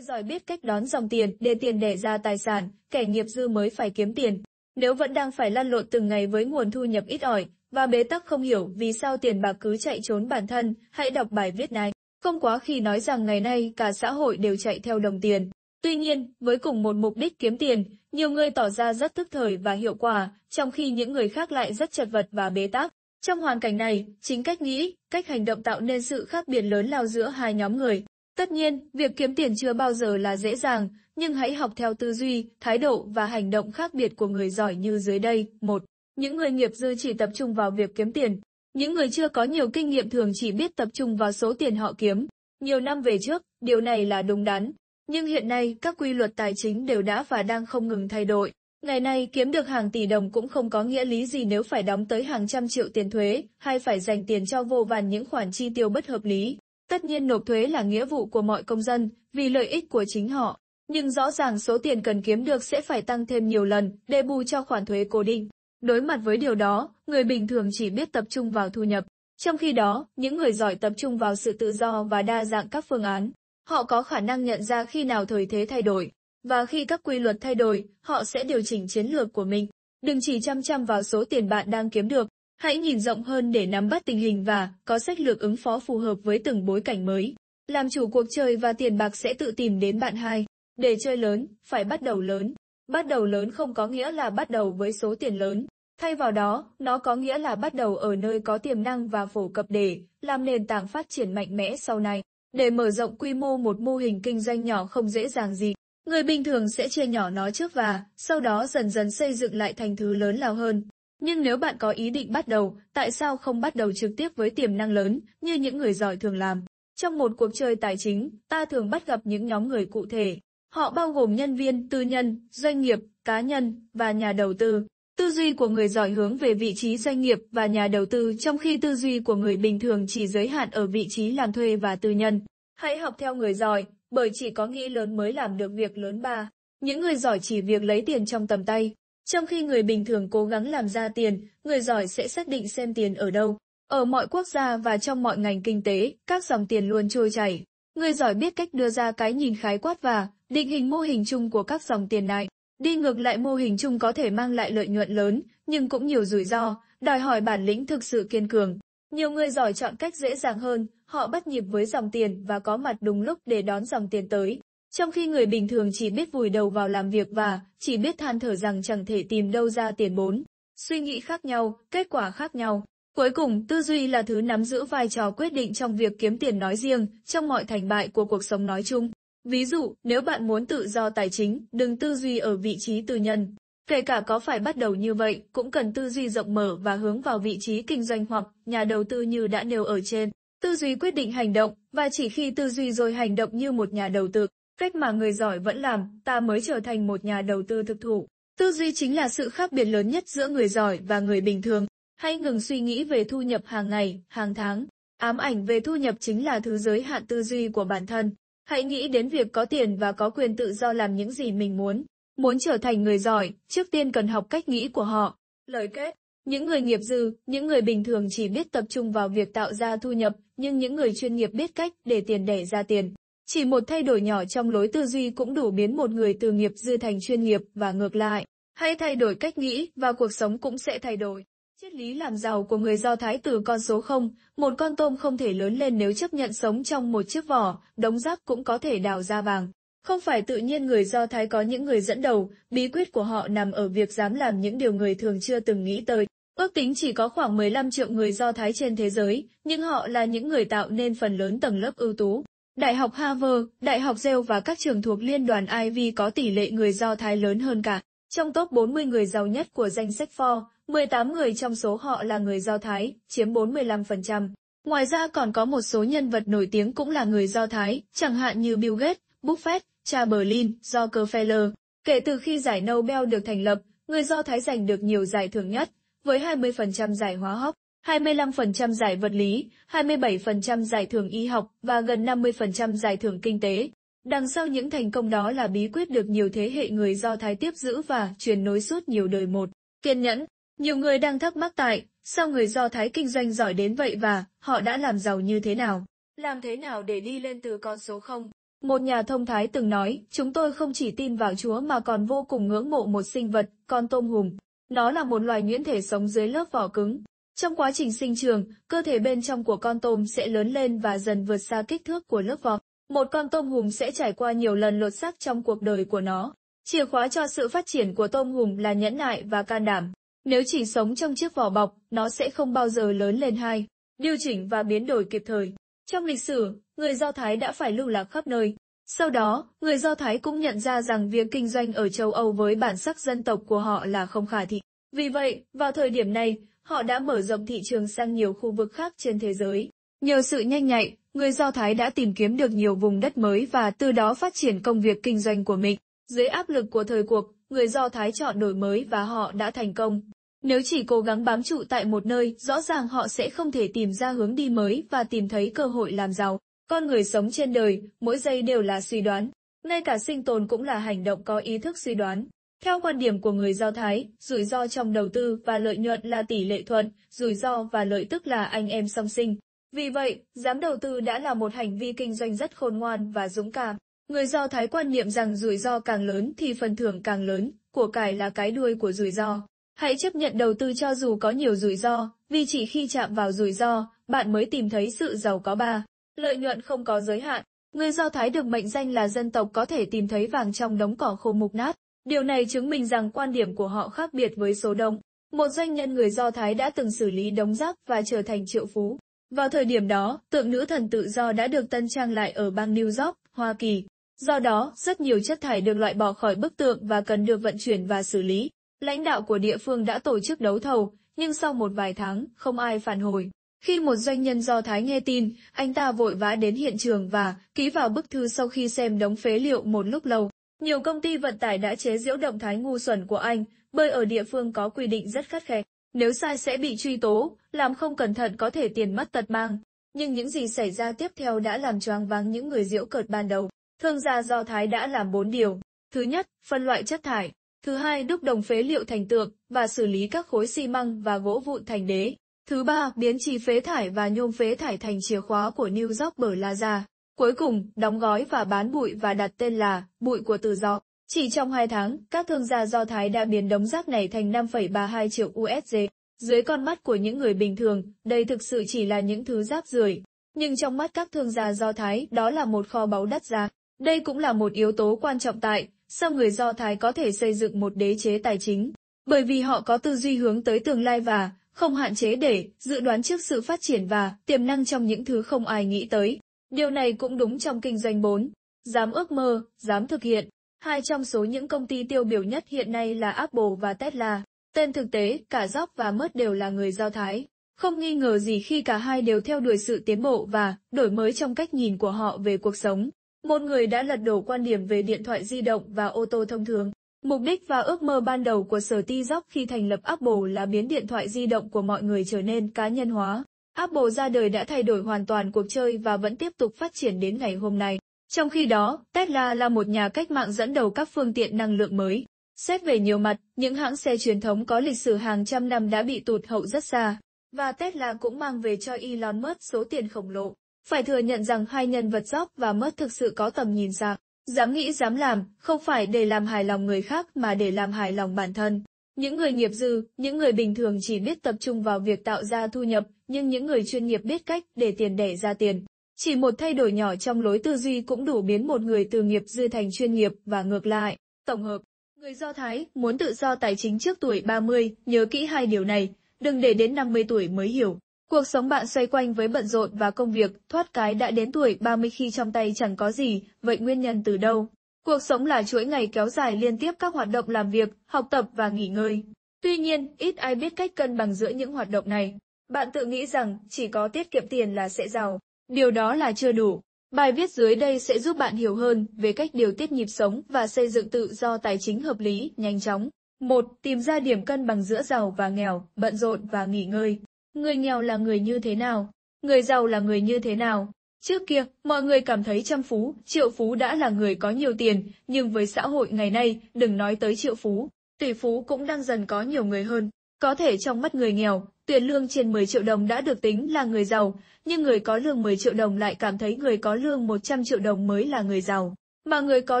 Người giỏi biết cách đón dòng tiền để tiền đẻ ra tài sản, kẻ nghiệp dư mới phải kiếm tiền. Nếu vẫn đang phải lăn lộn từng ngày với nguồn thu nhập ít ỏi, và bế tắc không hiểu vì sao tiền bạc cứ chạy trốn bản thân, hãy đọc bài viết này. Không quá khi nói rằng ngày nay cả xã hội đều chạy theo đồng tiền. Tuy nhiên, với cùng một mục đích kiếm tiền, nhiều người tỏ ra rất tức thời và hiệu quả, trong khi những người khác lại rất chật vật và bế tắc. Trong hoàn cảnh này, chính cách nghĩ, cách hành động tạo nên sự khác biệt lớn lao giữa hai nhóm người. Tất nhiên, việc kiếm tiền chưa bao giờ là dễ dàng, nhưng hãy học theo tư duy, thái độ và hành động khác biệt của người giỏi như dưới đây. một, Những người nghiệp dư chỉ tập trung vào việc kiếm tiền. Những người chưa có nhiều kinh nghiệm thường chỉ biết tập trung vào số tiền họ kiếm. Nhiều năm về trước, điều này là đúng đắn. Nhưng hiện nay, các quy luật tài chính đều đã và đang không ngừng thay đổi. Ngày nay kiếm được hàng tỷ đồng cũng không có nghĩa lý gì nếu phải đóng tới hàng trăm triệu tiền thuế, hay phải dành tiền cho vô vàn những khoản chi tiêu bất hợp lý. Tất nhiên nộp thuế là nghĩa vụ của mọi công dân, vì lợi ích của chính họ. Nhưng rõ ràng số tiền cần kiếm được sẽ phải tăng thêm nhiều lần để bù cho khoản thuế cố định. Đối mặt với điều đó, người bình thường chỉ biết tập trung vào thu nhập. Trong khi đó, những người giỏi tập trung vào sự tự do và đa dạng các phương án. Họ có khả năng nhận ra khi nào thời thế thay đổi, và khi các quy luật thay đổi, họ sẽ điều chỉnh chiến lược của mình. Đừng chỉ chăm chăm vào số tiền bạn đang kiếm được, Hãy nhìn rộng hơn để nắm bắt tình hình và có sách lược ứng phó phù hợp với từng bối cảnh mới. Làm chủ cuộc chơi và tiền bạc sẽ tự tìm đến bạn hai. Để chơi lớn, phải bắt đầu lớn. Bắt đầu lớn không có nghĩa là bắt đầu với số tiền lớn. Thay vào đó, nó có nghĩa là bắt đầu ở nơi có tiềm năng và phổ cập để làm nền tảng phát triển mạnh mẽ sau này. Để mở rộng quy mô một mô hình kinh doanh nhỏ không dễ dàng gì. Người bình thường sẽ chia nhỏ nó trước và sau đó dần dần xây dựng lại thành thứ lớn lao hơn. Nhưng nếu bạn có ý định bắt đầu, tại sao không bắt đầu trực tiếp với tiềm năng lớn như những người giỏi thường làm? Trong một cuộc chơi tài chính, ta thường bắt gặp những nhóm người cụ thể. Họ bao gồm nhân viên, tư nhân, doanh nghiệp, cá nhân và nhà đầu tư. Tư duy của người giỏi hướng về vị trí doanh nghiệp và nhà đầu tư trong khi tư duy của người bình thường chỉ giới hạn ở vị trí làm thuê và tư nhân. Hãy học theo người giỏi, bởi chỉ có nghĩ lớn mới làm được việc lớn ba. Những người giỏi chỉ việc lấy tiền trong tầm tay, trong khi người bình thường cố gắng làm ra tiền, người giỏi sẽ xác định xem tiền ở đâu. Ở mọi quốc gia và trong mọi ngành kinh tế, các dòng tiền luôn trôi chảy. Người giỏi biết cách đưa ra cái nhìn khái quát và định hình mô hình chung của các dòng tiền này. Đi ngược lại mô hình chung có thể mang lại lợi nhuận lớn, nhưng cũng nhiều rủi ro, đòi hỏi bản lĩnh thực sự kiên cường. Nhiều người giỏi chọn cách dễ dàng hơn, họ bắt nhịp với dòng tiền và có mặt đúng lúc để đón dòng tiền tới. Trong khi người bình thường chỉ biết vùi đầu vào làm việc và chỉ biết than thở rằng chẳng thể tìm đâu ra tiền bốn. Suy nghĩ khác nhau, kết quả khác nhau. Cuối cùng, tư duy là thứ nắm giữ vai trò quyết định trong việc kiếm tiền nói riêng, trong mọi thành bại của cuộc sống nói chung. Ví dụ, nếu bạn muốn tự do tài chính, đừng tư duy ở vị trí tư nhân. Kể cả có phải bắt đầu như vậy, cũng cần tư duy rộng mở và hướng vào vị trí kinh doanh hoặc nhà đầu tư như đã nêu ở trên. Tư duy quyết định hành động, và chỉ khi tư duy rồi hành động như một nhà đầu tư, cách mà người giỏi vẫn làm, ta mới trở thành một nhà đầu tư thực thụ. Tư duy chính là sự khác biệt lớn nhất giữa người giỏi và người bình thường. Hãy ngừng suy nghĩ về thu nhập hàng ngày, hàng tháng. Ám ảnh về thu nhập chính là thứ giới hạn tư duy của bản thân. Hãy nghĩ đến việc có tiền và có quyền tự do làm những gì mình muốn. Muốn trở thành người giỏi, trước tiên cần học cách nghĩ của họ. Lời kết những người nghiệp dư, những người bình thường chỉ biết tập trung vào việc tạo ra thu nhập, nhưng những người chuyên nghiệp biết cách để tiền đẻ ra tiền. Chỉ một thay đổi nhỏ trong lối tư duy cũng đủ biến một người từ nghiệp dư thành chuyên nghiệp và ngược lại. Hay thay đổi cách nghĩ và cuộc sống cũng sẽ thay đổi. Triết lý làm giàu của người Do Thái từ con số 0, một con tôm không thể lớn lên nếu chấp nhận sống trong một chiếc vỏ, đống rác cũng có thể đào ra vàng. Không phải tự nhiên người Do Thái có những người dẫn đầu, bí quyết của họ nằm ở việc dám làm những điều người thường chưa từng nghĩ tới. Ước tính chỉ có khoảng 15 triệu người Do Thái trên thế giới, nhưng họ là những người tạo nên phần lớn tầng lớp ưu tú. Đại học Harvard, Đại học Yale và các trường thuộc liên đoàn Ivy có tỷ lệ người Do Thái lớn hơn cả. Trong top 40 người giàu nhất của danh sách Forbes, 18 người trong số họ là người Do Thái, chiếm 45%. Ngoài ra còn có một số nhân vật nổi tiếng cũng là người Do Thái, chẳng hạn như Bill Gates, Buffett, Chamberlain, Rockefeller. Kể từ khi giải Nobel được thành lập, người Do Thái giành được nhiều giải thưởng nhất, với 20% giải hóa học, 25% giải vật lý, 27% giải thưởng y học và gần 50% giải thưởng kinh tế. Đằng sau những thành công đó là bí quyết được nhiều thế hệ người Do Thái tiếp giữ và truyền nối suốt nhiều đời một. Kiên nhẫn, nhiều người đang thắc mắc tại, sao người Do Thái kinh doanh giỏi đến vậy và họ đã làm giàu như thế nào? Làm thế nào để đi lên từ con số 0? Một nhà thông thái từng nói, chúng tôi không chỉ tin vào Chúa mà còn vô cùng ngưỡng mộ một sinh vật, con tôm hùm. Nó là một loài nhuyễn thể sống dưới lớp vỏ cứng, trong quá trình sinh trường, cơ thể bên trong của con tôm sẽ lớn lên và dần vượt xa kích thước của lớp vỏ. Một con tôm hùm sẽ trải qua nhiều lần lột xác trong cuộc đời của nó. Chìa khóa cho sự phát triển của tôm hùm là nhẫn nại và can đảm. Nếu chỉ sống trong chiếc vỏ bọc, nó sẽ không bao giờ lớn lên hai. Điều chỉnh và biến đổi kịp thời. Trong lịch sử, người Do Thái đã phải lưu lạc khắp nơi. Sau đó, người Do Thái cũng nhận ra rằng việc kinh doanh ở châu Âu với bản sắc dân tộc của họ là không khả thi. Vì vậy, vào thời điểm này, họ đã mở rộng thị trường sang nhiều khu vực khác trên thế giới. Nhờ sự nhanh nhạy, người Do Thái đã tìm kiếm được nhiều vùng đất mới và từ đó phát triển công việc kinh doanh của mình. Dưới áp lực của thời cuộc, người Do Thái chọn đổi mới và họ đã thành công. Nếu chỉ cố gắng bám trụ tại một nơi, rõ ràng họ sẽ không thể tìm ra hướng đi mới và tìm thấy cơ hội làm giàu. Con người sống trên đời, mỗi giây đều là suy đoán. Ngay cả sinh tồn cũng là hành động có ý thức suy đoán. Theo quan điểm của người Do Thái, rủi ro trong đầu tư và lợi nhuận là tỷ lệ thuận, rủi ro và lợi tức là anh em song sinh. Vì vậy, dám đầu tư đã là một hành vi kinh doanh rất khôn ngoan và dũng cảm. Người Do Thái quan niệm rằng rủi ro càng lớn thì phần thưởng càng lớn, của cải là cái đuôi của rủi ro. Hãy chấp nhận đầu tư cho dù có nhiều rủi ro, vì chỉ khi chạm vào rủi ro, bạn mới tìm thấy sự giàu có ba. Lợi nhuận không có giới hạn. Người Do Thái được mệnh danh là dân tộc có thể tìm thấy vàng trong đống cỏ khô mục nát. Điều này chứng minh rằng quan điểm của họ khác biệt với số đông. Một doanh nhân người Do Thái đã từng xử lý đống rác và trở thành triệu phú. Vào thời điểm đó, tượng nữ thần tự do đã được tân trang lại ở bang New York, Hoa Kỳ. Do đó, rất nhiều chất thải được loại bỏ khỏi bức tượng và cần được vận chuyển và xử lý. Lãnh đạo của địa phương đã tổ chức đấu thầu, nhưng sau một vài tháng, không ai phản hồi. Khi một doanh nhân Do Thái nghe tin, anh ta vội vã đến hiện trường và ký vào bức thư sau khi xem đống phế liệu một lúc lâu. Nhiều công ty vận tải đã chế giễu động thái ngu xuẩn của anh, bơi ở địa phương có quy định rất khắt khe. Nếu sai sẽ bị truy tố, làm không cẩn thận có thể tiền mất tật mang. Nhưng những gì xảy ra tiếp theo đã làm choáng váng những người diễu cợt ban đầu. Thương gia Do Thái đã làm bốn điều. Thứ nhất, phân loại chất thải. Thứ hai, đúc đồng phế liệu thành tượng và xử lý các khối xi măng và gỗ vụn thành đế. Thứ ba, biến trì phế thải và nhôm phế thải thành chìa khóa của New York bởi Plaza. Cuối cùng, đóng gói và bán bụi và đặt tên là bụi của tự do. Chỉ trong hai tháng, các thương gia Do Thái đã biến đống rác này thành 5,32 triệu USD. Dưới con mắt của những người bình thường, đây thực sự chỉ là những thứ rác rưởi. Nhưng trong mắt các thương gia Do Thái, đó là một kho báu đắt giá. Đây cũng là một yếu tố quan trọng tại sao người Do Thái có thể xây dựng một đế chế tài chính. Bởi vì họ có tư duy hướng tới tương lai và không hạn chế để dự đoán trước sự phát triển và tiềm năng trong những thứ không ai nghĩ tới. Điều này cũng đúng trong kinh doanh 4. Dám ước mơ, dám thực hiện. Hai trong số những công ty tiêu biểu nhất hiện nay là Apple và Tesla. Tên thực tế, cả Jobs và Musk đều là người Do Thái. Không nghi ngờ gì khi cả hai đều theo đuổi sự tiến bộ và đổi mới trong cách nhìn của họ về cuộc sống. Một người đã lật đổ quan điểm về điện thoại di động và ô tô thông thường. Mục đích và ước mơ ban đầu của sở ti dốc khi thành lập Apple là biến điện thoại di động của mọi người trở nên cá nhân hóa. Apple ra đời đã thay đổi hoàn toàn cuộc chơi và vẫn tiếp tục phát triển đến ngày hôm nay. Trong khi đó, Tesla là một nhà cách mạng dẫn đầu các phương tiện năng lượng mới. Xét về nhiều mặt, những hãng xe truyền thống có lịch sử hàng trăm năm đã bị tụt hậu rất xa. Và Tesla cũng mang về cho Elon Musk số tiền khổng lồ. Phải thừa nhận rằng hai nhân vật Jobs và Musk thực sự có tầm nhìn xa. Dám nghĩ dám làm, không phải để làm hài lòng người khác mà để làm hài lòng bản thân. Những người nghiệp dư, những người bình thường chỉ biết tập trung vào việc tạo ra thu nhập, nhưng những người chuyên nghiệp biết cách để tiền đẻ ra tiền. Chỉ một thay đổi nhỏ trong lối tư duy cũng đủ biến một người từ nghiệp dư thành chuyên nghiệp và ngược lại. Tổng hợp, người Do Thái muốn tự do tài chính trước tuổi 30, nhớ kỹ hai điều này, đừng để đến 50 tuổi mới hiểu. Cuộc sống bạn xoay quanh với bận rộn và công việc, thoát cái đã đến tuổi 30 khi trong tay chẳng có gì, vậy nguyên nhân từ đâu? Cuộc sống là chuỗi ngày kéo dài liên tiếp các hoạt động làm việc, học tập và nghỉ ngơi. Tuy nhiên, ít ai biết cách cân bằng giữa những hoạt động này. Bạn tự nghĩ rằng chỉ có tiết kiệm tiền là sẽ giàu. Điều đó là chưa đủ. Bài viết dưới đây sẽ giúp bạn hiểu hơn về cách điều tiết nhịp sống và xây dựng tự do tài chính hợp lý, nhanh chóng. 1. Tìm ra điểm cân bằng giữa giàu và nghèo, bận rộn và nghỉ ngơi. Người nghèo là người như thế nào? Người giàu là người như thế nào? Trước kia, mọi người cảm thấy trăm phú, triệu phú đã là người có nhiều tiền, nhưng với xã hội ngày nay, đừng nói tới triệu phú, tỷ phú cũng đang dần có nhiều người hơn. Có thể trong mắt người nghèo, tiền lương trên 10 triệu đồng đã được tính là người giàu, nhưng người có lương 10 triệu đồng lại cảm thấy người có lương 100 triệu đồng mới là người giàu. Mà người có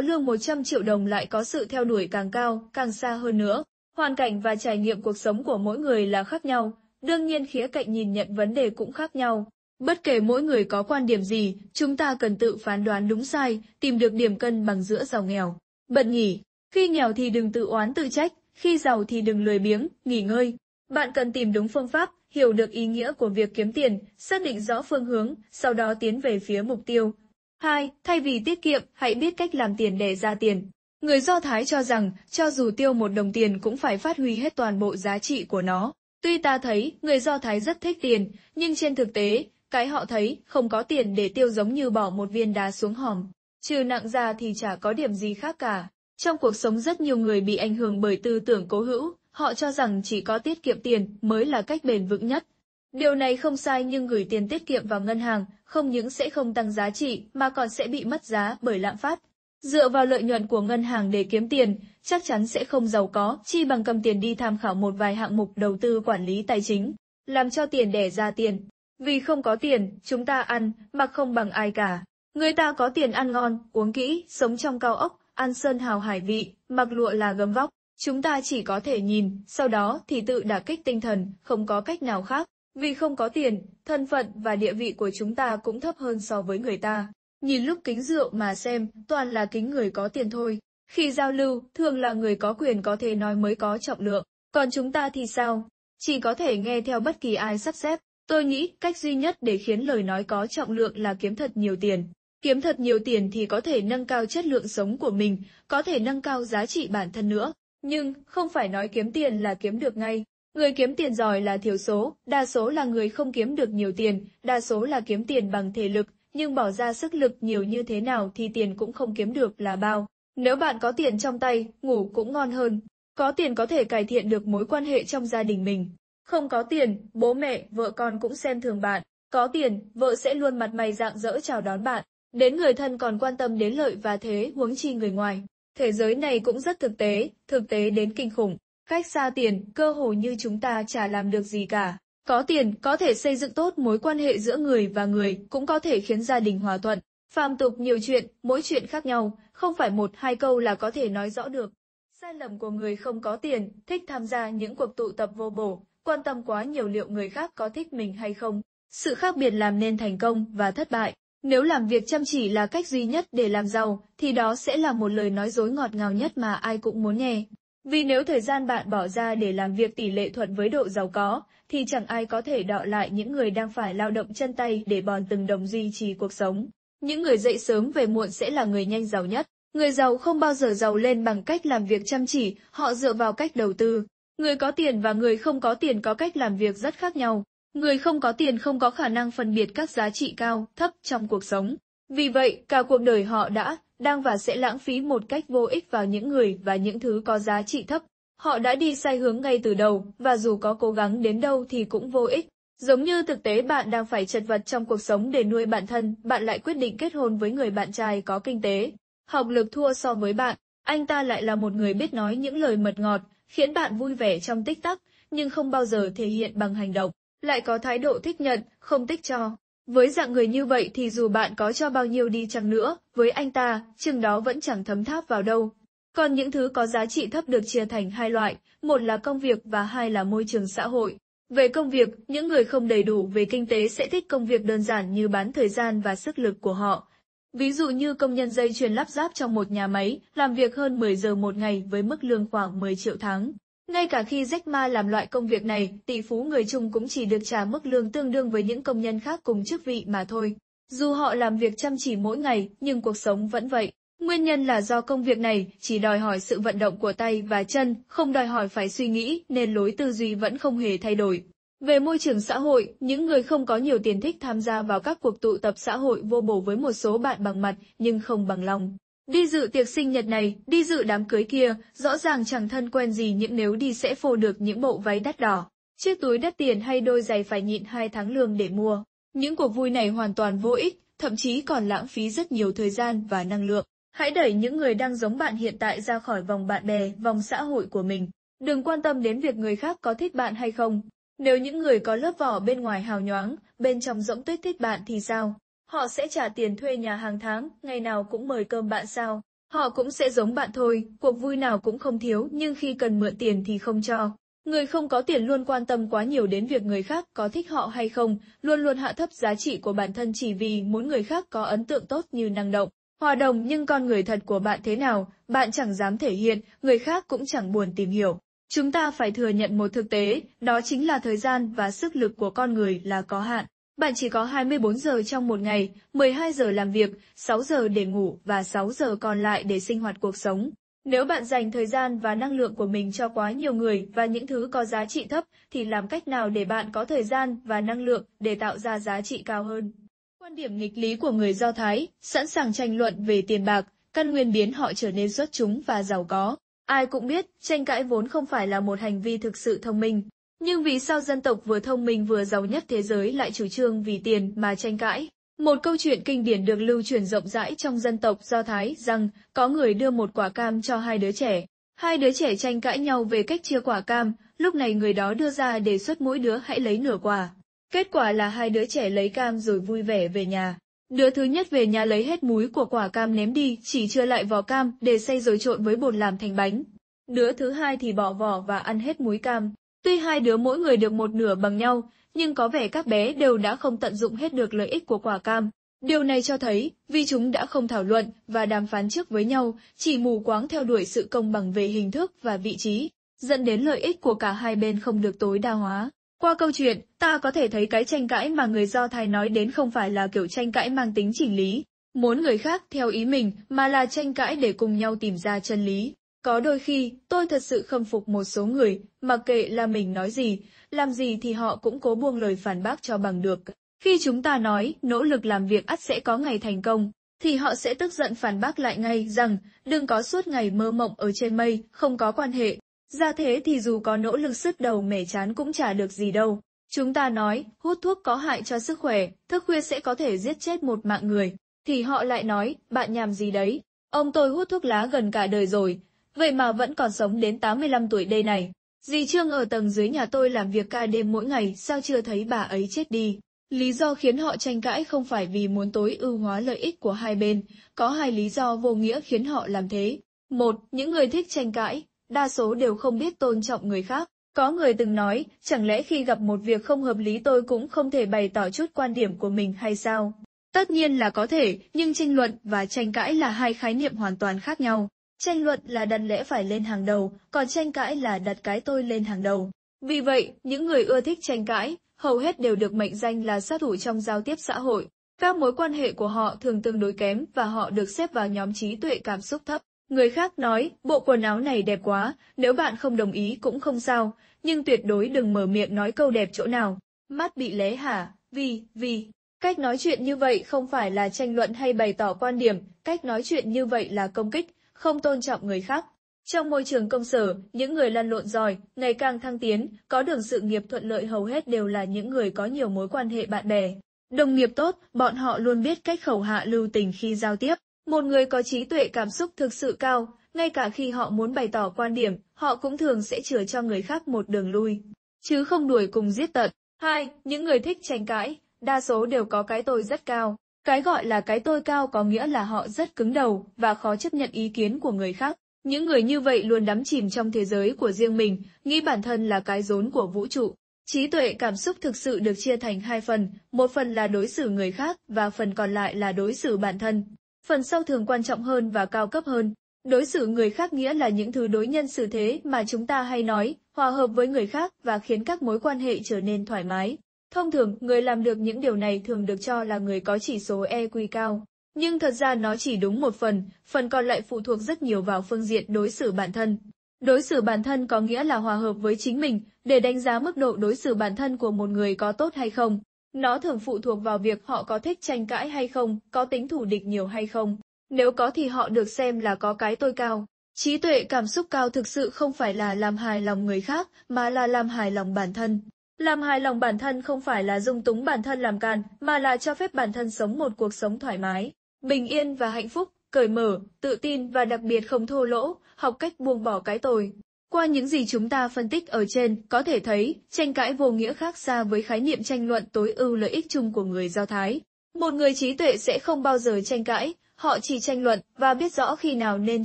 lương 100 triệu đồng lại có sự theo đuổi càng cao, càng xa hơn nữa. Hoàn cảnh và trải nghiệm cuộc sống của mỗi người là khác nhau, đương nhiên khía cạnh nhìn nhận vấn đề cũng khác nhau. Bất kể mỗi người có quan điểm gì, chúng ta cần tự phán đoán đúng sai, tìm được điểm cân bằng giữa giàu nghèo. Bận nghỉ, khi nghèo thì đừng tự oán tự trách, khi giàu thì đừng lười biếng, nghỉ ngơi. Bạn cần tìm đúng phương pháp, hiểu được ý nghĩa của việc kiếm tiền, xác định rõ phương hướng, sau đó tiến về phía mục tiêu. 2. Thay vì tiết kiệm, hãy biết cách làm tiền để ra tiền. Người Do Thái cho rằng, cho dù tiêu một đồng tiền cũng phải phát huy hết toàn bộ giá trị của nó. Tuy ta thấy, người Do Thái rất thích tiền, nhưng trên thực tế, cái họ thấy, không có tiền để tiêu giống như bỏ một viên đá xuống hòm. Trừ nặng ra thì chả có điểm gì khác cả. Trong cuộc sống rất nhiều người bị ảnh hưởng bởi tư tưởng cố hữu, họ cho rằng chỉ có tiết kiệm tiền mới là cách bền vững nhất. Điều này không sai nhưng gửi tiền tiết kiệm vào ngân hàng không những sẽ không tăng giá trị mà còn sẽ bị mất giá bởi lạm phát. Dựa vào lợi nhuận của ngân hàng để kiếm tiền, chắc chắn sẽ không giàu có, chi bằng cầm tiền đi tham khảo một vài hạng mục đầu tư quản lý tài chính, làm cho tiền đẻ ra tiền. Vì không có tiền, chúng ta ăn, mặc không bằng ai cả. Người ta có tiền ăn ngon, uống kỹ, sống trong cao ốc, ăn sơn hào hải vị, mặc lụa là gấm vóc. Chúng ta chỉ có thể nhìn, sau đó thì tự đả kích tinh thần, không có cách nào khác. Vì không có tiền, thân phận và địa vị của chúng ta cũng thấp hơn so với người ta. Nhìn lúc kính rượu mà xem, toàn là kính người có tiền thôi. Khi giao lưu, thường là người có quyền có thể nói mới có trọng lượng. Còn chúng ta thì sao? Chỉ có thể nghe theo bất kỳ ai sắp xếp. Tôi nghĩ cách duy nhất để khiến lời nói có trọng lượng là kiếm thật nhiều tiền. Kiếm thật nhiều tiền thì có thể nâng cao chất lượng sống của mình, có thể nâng cao giá trị bản thân nữa. Nhưng, không phải nói kiếm tiền là kiếm được ngay. Người kiếm tiền giỏi là thiểu số, đa số là người không kiếm được nhiều tiền, đa số là kiếm tiền bằng thể lực, nhưng bỏ ra sức lực nhiều như thế nào thì tiền cũng không kiếm được là bao. Nếu bạn có tiền trong tay, ngủ cũng ngon hơn. Có tiền có thể cải thiện được mối quan hệ trong gia đình mình, không có tiền, bố mẹ, vợ con cũng xem thường bạn. Có tiền, vợ sẽ luôn mặt mày dạng dỡ chào đón bạn. Đến người thân còn quan tâm đến lợi và thế huống chi người ngoài. Thế giới này cũng rất thực tế, thực tế đến kinh khủng. Cách xa tiền, cơ hồ như chúng ta chả làm được gì cả. Có tiền, có thể xây dựng tốt mối quan hệ giữa người và người, cũng có thể khiến gia đình hòa thuận. Phàm tục nhiều chuyện, mỗi chuyện khác nhau, không phải một hai câu là có thể nói rõ được. Sai lầm của người không có tiền, thích tham gia những cuộc tụ tập vô bổ, quan tâm quá nhiều liệu người khác có thích mình hay không. Sự khác biệt làm nên thành công và thất bại. Nếu làm việc chăm chỉ là cách duy nhất để làm giàu, thì đó sẽ là một lời nói dối ngọt ngào nhất mà ai cũng muốn nghe. Vì nếu thời gian bạn bỏ ra để làm việc tỷ lệ thuận với độ giàu có, thì chẳng ai có thể đọ lại những người đang phải lao động chân tay để bòn từng đồng duy trì cuộc sống. Những người dậy sớm về muộn sẽ là người nhanh giàu nhất. Người giàu không bao giờ giàu lên bằng cách làm việc chăm chỉ, họ dựa vào cách đầu tư, Người có tiền và người không có tiền có cách làm việc rất khác nhau. Người không có tiền không có khả năng phân biệt các giá trị cao, thấp trong cuộc sống. Vì vậy, cả cuộc đời họ đã, đang và sẽ lãng phí một cách vô ích vào những người và những thứ có giá trị thấp. Họ đã đi sai hướng ngay từ đầu, và dù có cố gắng đến đâu thì cũng vô ích. Giống như thực tế bạn đang phải chật vật trong cuộc sống để nuôi bản thân, bạn lại quyết định kết hôn với người bạn trai có kinh tế. Học lực thua so với bạn, anh ta lại là một người biết nói những lời mật ngọt, khiến bạn vui vẻ trong tích tắc, nhưng không bao giờ thể hiện bằng hành động, lại có thái độ thích nhận, không thích cho. Với dạng người như vậy thì dù bạn có cho bao nhiêu đi chăng nữa, với anh ta, chừng đó vẫn chẳng thấm tháp vào đâu. Còn những thứ có giá trị thấp được chia thành hai loại, một là công việc và hai là môi trường xã hội. Về công việc, những người không đầy đủ về kinh tế sẽ thích công việc đơn giản như bán thời gian và sức lực của họ, Ví dụ như công nhân dây chuyền lắp ráp trong một nhà máy, làm việc hơn 10 giờ một ngày với mức lương khoảng 10 triệu tháng. Ngay cả khi Jack Ma làm loại công việc này, tỷ phú người Trung cũng chỉ được trả mức lương tương đương với những công nhân khác cùng chức vị mà thôi. Dù họ làm việc chăm chỉ mỗi ngày, nhưng cuộc sống vẫn vậy. Nguyên nhân là do công việc này chỉ đòi hỏi sự vận động của tay và chân, không đòi hỏi phải suy nghĩ, nên lối tư duy vẫn không hề thay đổi. Về môi trường xã hội, những người không có nhiều tiền thích tham gia vào các cuộc tụ tập xã hội vô bổ với một số bạn bằng mặt nhưng không bằng lòng. Đi dự tiệc sinh nhật này, đi dự đám cưới kia, rõ ràng chẳng thân quen gì những nếu đi sẽ phô được những bộ váy đắt đỏ, chiếc túi đắt tiền hay đôi giày phải nhịn hai tháng lương để mua. Những cuộc vui này hoàn toàn vô ích, thậm chí còn lãng phí rất nhiều thời gian và năng lượng. Hãy đẩy những người đang giống bạn hiện tại ra khỏi vòng bạn bè, vòng xã hội của mình. Đừng quan tâm đến việc người khác có thích bạn hay không, nếu những người có lớp vỏ bên ngoài hào nhoáng, bên trong rỗng tuyết thích bạn thì sao? Họ sẽ trả tiền thuê nhà hàng tháng, ngày nào cũng mời cơm bạn sao? Họ cũng sẽ giống bạn thôi, cuộc vui nào cũng không thiếu, nhưng khi cần mượn tiền thì không cho. Người không có tiền luôn quan tâm quá nhiều đến việc người khác có thích họ hay không, luôn luôn hạ thấp giá trị của bản thân chỉ vì muốn người khác có ấn tượng tốt như năng động, hòa đồng nhưng con người thật của bạn thế nào, bạn chẳng dám thể hiện, người khác cũng chẳng buồn tìm hiểu. Chúng ta phải thừa nhận một thực tế, đó chính là thời gian và sức lực của con người là có hạn. Bạn chỉ có 24 giờ trong một ngày, 12 giờ làm việc, 6 giờ để ngủ và 6 giờ còn lại để sinh hoạt cuộc sống. Nếu bạn dành thời gian và năng lượng của mình cho quá nhiều người và những thứ có giá trị thấp, thì làm cách nào để bạn có thời gian và năng lượng để tạo ra giá trị cao hơn? Quan điểm nghịch lý của người Do Thái, sẵn sàng tranh luận về tiền bạc, căn nguyên biến họ trở nên xuất chúng và giàu có. Ai cũng biết, tranh cãi vốn không phải là một hành vi thực sự thông minh. Nhưng vì sao dân tộc vừa thông minh vừa giàu nhất thế giới lại chủ trương vì tiền mà tranh cãi? Một câu chuyện kinh điển được lưu truyền rộng rãi trong dân tộc Do Thái rằng có người đưa một quả cam cho hai đứa trẻ. Hai đứa trẻ tranh cãi nhau về cách chia quả cam, lúc này người đó đưa ra đề xuất mỗi đứa hãy lấy nửa quả. Kết quả là hai đứa trẻ lấy cam rồi vui vẻ về nhà. Đứa thứ nhất về nhà lấy hết múi của quả cam ném đi, chỉ chưa lại vỏ cam để xay rồi trộn với bột làm thành bánh. Đứa thứ hai thì bỏ vỏ và ăn hết múi cam. Tuy hai đứa mỗi người được một nửa bằng nhau, nhưng có vẻ các bé đều đã không tận dụng hết được lợi ích của quả cam. Điều này cho thấy, vì chúng đã không thảo luận và đàm phán trước với nhau, chỉ mù quáng theo đuổi sự công bằng về hình thức và vị trí, dẫn đến lợi ích của cả hai bên không được tối đa hóa. Qua câu chuyện, ta có thể thấy cái tranh cãi mà người Do Thái nói đến không phải là kiểu tranh cãi mang tính chỉnh lý, muốn người khác theo ý mình mà là tranh cãi để cùng nhau tìm ra chân lý. Có đôi khi, tôi thật sự khâm phục một số người, mặc kệ là mình nói gì, làm gì thì họ cũng cố buông lời phản bác cho bằng được. Khi chúng ta nói, nỗ lực làm việc ắt sẽ có ngày thành công, thì họ sẽ tức giận phản bác lại ngay rằng, đừng có suốt ngày mơ mộng ở trên mây, không có quan hệ, ra thế thì dù có nỗ lực sức đầu mẻ chán cũng chả được gì đâu. Chúng ta nói, hút thuốc có hại cho sức khỏe, thức khuya sẽ có thể giết chết một mạng người. Thì họ lại nói, bạn nhàm gì đấy? Ông tôi hút thuốc lá gần cả đời rồi, vậy mà vẫn còn sống đến 85 tuổi đây này. Dì Trương ở tầng dưới nhà tôi làm việc ca đêm mỗi ngày, sao chưa thấy bà ấy chết đi? Lý do khiến họ tranh cãi không phải vì muốn tối ưu hóa lợi ích của hai bên, có hai lý do vô nghĩa khiến họ làm thế. Một, những người thích tranh cãi, đa số đều không biết tôn trọng người khác. Có người từng nói, chẳng lẽ khi gặp một việc không hợp lý tôi cũng không thể bày tỏ chút quan điểm của mình hay sao? Tất nhiên là có thể, nhưng tranh luận và tranh cãi là hai khái niệm hoàn toàn khác nhau. Tranh luận là đặt lẽ phải lên hàng đầu, còn tranh cãi là đặt cái tôi lên hàng đầu. Vì vậy, những người ưa thích tranh cãi, hầu hết đều được mệnh danh là sát thủ trong giao tiếp xã hội. Các mối quan hệ của họ thường tương đối kém và họ được xếp vào nhóm trí tuệ cảm xúc thấp. Người khác nói, bộ quần áo này đẹp quá, nếu bạn không đồng ý cũng không sao, nhưng tuyệt đối đừng mở miệng nói câu đẹp chỗ nào. Mắt bị lé hả, vì, vì. Cách nói chuyện như vậy không phải là tranh luận hay bày tỏ quan điểm, cách nói chuyện như vậy là công kích, không tôn trọng người khác. Trong môi trường công sở, những người lăn lộn giỏi, ngày càng thăng tiến, có đường sự nghiệp thuận lợi hầu hết đều là những người có nhiều mối quan hệ bạn bè. Đồng nghiệp tốt, bọn họ luôn biết cách khẩu hạ lưu tình khi giao tiếp. Một người có trí tuệ cảm xúc thực sự cao, ngay cả khi họ muốn bày tỏ quan điểm, họ cũng thường sẽ chừa cho người khác một đường lui, chứ không đuổi cùng giết tận. Hai, Những người thích tranh cãi, đa số đều có cái tôi rất cao. Cái gọi là cái tôi cao có nghĩa là họ rất cứng đầu và khó chấp nhận ý kiến của người khác. Những người như vậy luôn đắm chìm trong thế giới của riêng mình, nghĩ bản thân là cái rốn của vũ trụ. Trí tuệ cảm xúc thực sự được chia thành hai phần, một phần là đối xử người khác và phần còn lại là đối xử bản thân phần sau thường quan trọng hơn và cao cấp hơn. Đối xử người khác nghĩa là những thứ đối nhân xử thế mà chúng ta hay nói, hòa hợp với người khác và khiến các mối quan hệ trở nên thoải mái. Thông thường, người làm được những điều này thường được cho là người có chỉ số EQ cao. Nhưng thật ra nó chỉ đúng một phần, phần còn lại phụ thuộc rất nhiều vào phương diện đối xử bản thân. Đối xử bản thân có nghĩa là hòa hợp với chính mình, để đánh giá mức độ đối xử bản thân của một người có tốt hay không. Nó thường phụ thuộc vào việc họ có thích tranh cãi hay không, có tính thủ địch nhiều hay không. Nếu có thì họ được xem là có cái tôi cao. Trí tuệ cảm xúc cao thực sự không phải là làm hài lòng người khác, mà là làm hài lòng bản thân. Làm hài lòng bản thân không phải là dung túng bản thân làm càn, mà là cho phép bản thân sống một cuộc sống thoải mái, bình yên và hạnh phúc, cởi mở, tự tin và đặc biệt không thô lỗ, học cách buông bỏ cái tồi. Qua những gì chúng ta phân tích ở trên, có thể thấy, tranh cãi vô nghĩa khác xa với khái niệm tranh luận tối ưu lợi ích chung của người Do Thái. Một người trí tuệ sẽ không bao giờ tranh cãi, họ chỉ tranh luận và biết rõ khi nào nên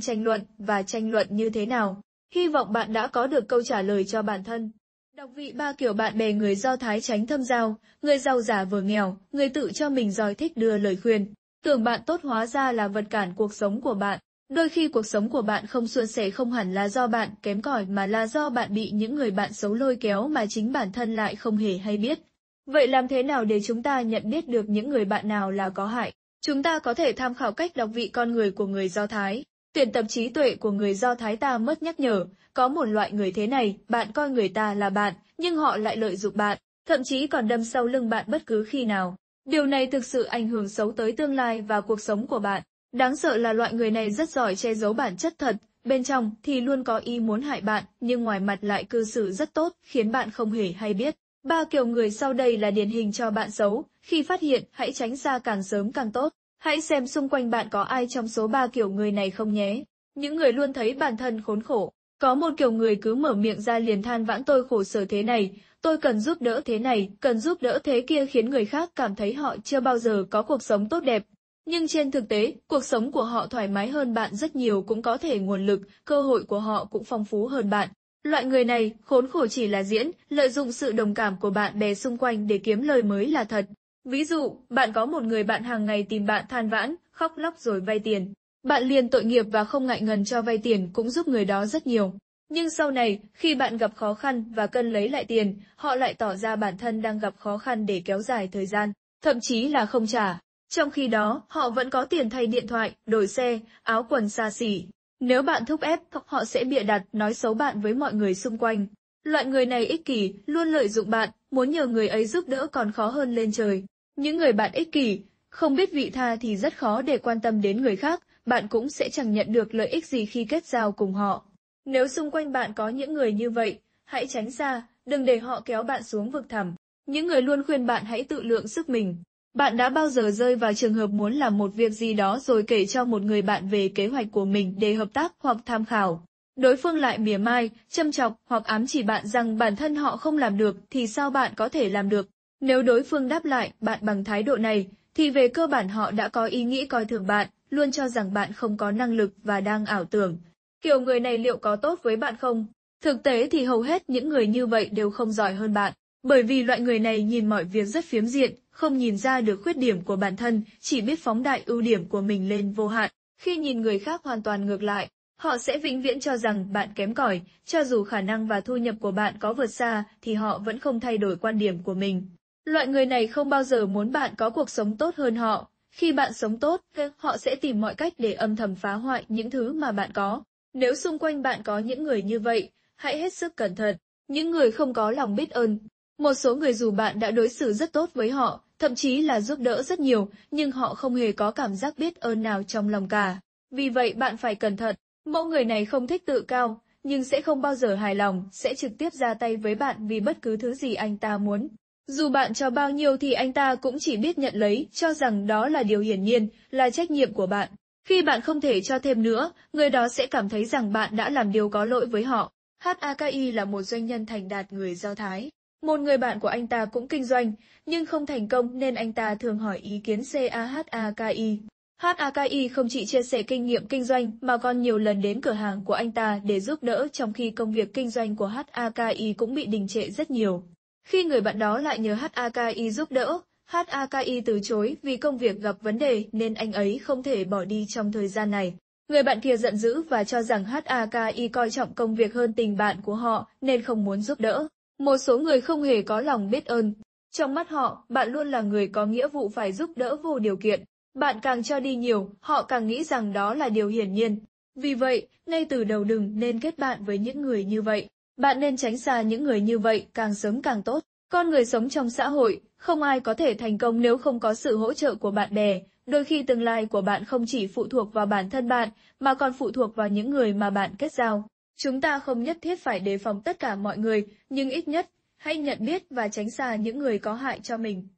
tranh luận và tranh luận như thế nào. Hy vọng bạn đã có được câu trả lời cho bản thân. Đọc vị ba kiểu bạn bè người Do Thái tránh thâm giao, người giàu giả vừa nghèo, người tự cho mình giỏi thích đưa lời khuyên. Tưởng bạn tốt hóa ra là vật cản cuộc sống của bạn. Đôi khi cuộc sống của bạn không suôn sẻ không hẳn là do bạn kém cỏi mà là do bạn bị những người bạn xấu lôi kéo mà chính bản thân lại không hề hay biết. Vậy làm thế nào để chúng ta nhận biết được những người bạn nào là có hại? Chúng ta có thể tham khảo cách đọc vị con người của người Do Thái. Tuyển tập trí tuệ của người Do Thái ta mất nhắc nhở, có một loại người thế này, bạn coi người ta là bạn, nhưng họ lại lợi dụng bạn, thậm chí còn đâm sau lưng bạn bất cứ khi nào. Điều này thực sự ảnh hưởng xấu tới tương lai và cuộc sống của bạn. Đáng sợ là loại người này rất giỏi che giấu bản chất thật, bên trong thì luôn có ý muốn hại bạn, nhưng ngoài mặt lại cư xử rất tốt, khiến bạn không hề hay biết. Ba kiểu người sau đây là điển hình cho bạn xấu, khi phát hiện hãy tránh xa càng sớm càng tốt. Hãy xem xung quanh bạn có ai trong số ba kiểu người này không nhé. Những người luôn thấy bản thân khốn khổ. Có một kiểu người cứ mở miệng ra liền than vãn tôi khổ sở thế này, tôi cần giúp đỡ thế này, cần giúp đỡ thế kia khiến người khác cảm thấy họ chưa bao giờ có cuộc sống tốt đẹp, nhưng trên thực tế, cuộc sống của họ thoải mái hơn bạn rất nhiều cũng có thể nguồn lực, cơ hội của họ cũng phong phú hơn bạn. Loại người này, khốn khổ chỉ là diễn, lợi dụng sự đồng cảm của bạn bè xung quanh để kiếm lời mới là thật. Ví dụ, bạn có một người bạn hàng ngày tìm bạn than vãn, khóc lóc rồi vay tiền. Bạn liền tội nghiệp và không ngại ngần cho vay tiền cũng giúp người đó rất nhiều. Nhưng sau này, khi bạn gặp khó khăn và cân lấy lại tiền, họ lại tỏ ra bản thân đang gặp khó khăn để kéo dài thời gian, thậm chí là không trả. Trong khi đó, họ vẫn có tiền thay điện thoại, đổi xe, áo quần xa xỉ. Nếu bạn thúc ép, họ sẽ bịa đặt, nói xấu bạn với mọi người xung quanh. Loại người này ích kỷ, luôn lợi dụng bạn, muốn nhờ người ấy giúp đỡ còn khó hơn lên trời. Những người bạn ích kỷ, không biết vị tha thì rất khó để quan tâm đến người khác, bạn cũng sẽ chẳng nhận được lợi ích gì khi kết giao cùng họ. Nếu xung quanh bạn có những người như vậy, hãy tránh xa, đừng để họ kéo bạn xuống vực thẳm. Những người luôn khuyên bạn hãy tự lượng sức mình, bạn đã bao giờ rơi vào trường hợp muốn làm một việc gì đó rồi kể cho một người bạn về kế hoạch của mình để hợp tác hoặc tham khảo? Đối phương lại mỉa mai, châm chọc hoặc ám chỉ bạn rằng bản thân họ không làm được thì sao bạn có thể làm được? Nếu đối phương đáp lại bạn bằng thái độ này, thì về cơ bản họ đã có ý nghĩ coi thường bạn, luôn cho rằng bạn không có năng lực và đang ảo tưởng. Kiểu người này liệu có tốt với bạn không? Thực tế thì hầu hết những người như vậy đều không giỏi hơn bạn, bởi vì loại người này nhìn mọi việc rất phiếm diện, không nhìn ra được khuyết điểm của bản thân, chỉ biết phóng đại ưu điểm của mình lên vô hạn. Khi nhìn người khác hoàn toàn ngược lại, họ sẽ vĩnh viễn cho rằng bạn kém cỏi, cho dù khả năng và thu nhập của bạn có vượt xa thì họ vẫn không thay đổi quan điểm của mình. Loại người này không bao giờ muốn bạn có cuộc sống tốt hơn họ. Khi bạn sống tốt, họ sẽ tìm mọi cách để âm thầm phá hoại những thứ mà bạn có. Nếu xung quanh bạn có những người như vậy, hãy hết sức cẩn thận. Những người không có lòng biết ơn. Một số người dù bạn đã đối xử rất tốt với họ, thậm chí là giúp đỡ rất nhiều, nhưng họ không hề có cảm giác biết ơn nào trong lòng cả. Vì vậy bạn phải cẩn thận, mẫu người này không thích tự cao, nhưng sẽ không bao giờ hài lòng, sẽ trực tiếp ra tay với bạn vì bất cứ thứ gì anh ta muốn. Dù bạn cho bao nhiêu thì anh ta cũng chỉ biết nhận lấy, cho rằng đó là điều hiển nhiên, là trách nhiệm của bạn. Khi bạn không thể cho thêm nữa, người đó sẽ cảm thấy rằng bạn đã làm điều có lỗi với họ. HAKI là một doanh nhân thành đạt người Do Thái. Một người bạn của anh ta cũng kinh doanh, nhưng không thành công nên anh ta thường hỏi ý kiến CAHAKI. HAKI không chỉ chia sẻ kinh nghiệm kinh doanh mà còn nhiều lần đến cửa hàng của anh ta để giúp đỡ trong khi công việc kinh doanh của HAKI cũng bị đình trệ rất nhiều. Khi người bạn đó lại nhờ HAKI giúp đỡ, HAKI từ chối vì công việc gặp vấn đề nên anh ấy không thể bỏ đi trong thời gian này. Người bạn kia giận dữ và cho rằng HAKI coi trọng công việc hơn tình bạn của họ nên không muốn giúp đỡ. Một số người không hề có lòng biết ơn. Trong mắt họ, bạn luôn là người có nghĩa vụ phải giúp đỡ vô điều kiện. Bạn càng cho đi nhiều, họ càng nghĩ rằng đó là điều hiển nhiên. Vì vậy, ngay từ đầu đừng nên kết bạn với những người như vậy. Bạn nên tránh xa những người như vậy càng sớm càng tốt. Con người sống trong xã hội, không ai có thể thành công nếu không có sự hỗ trợ của bạn bè. Đôi khi tương lai của bạn không chỉ phụ thuộc vào bản thân bạn, mà còn phụ thuộc vào những người mà bạn kết giao. Chúng ta không nhất thiết phải đề phòng tất cả mọi người, nhưng ít nhất, hãy nhận biết và tránh xa những người có hại cho mình.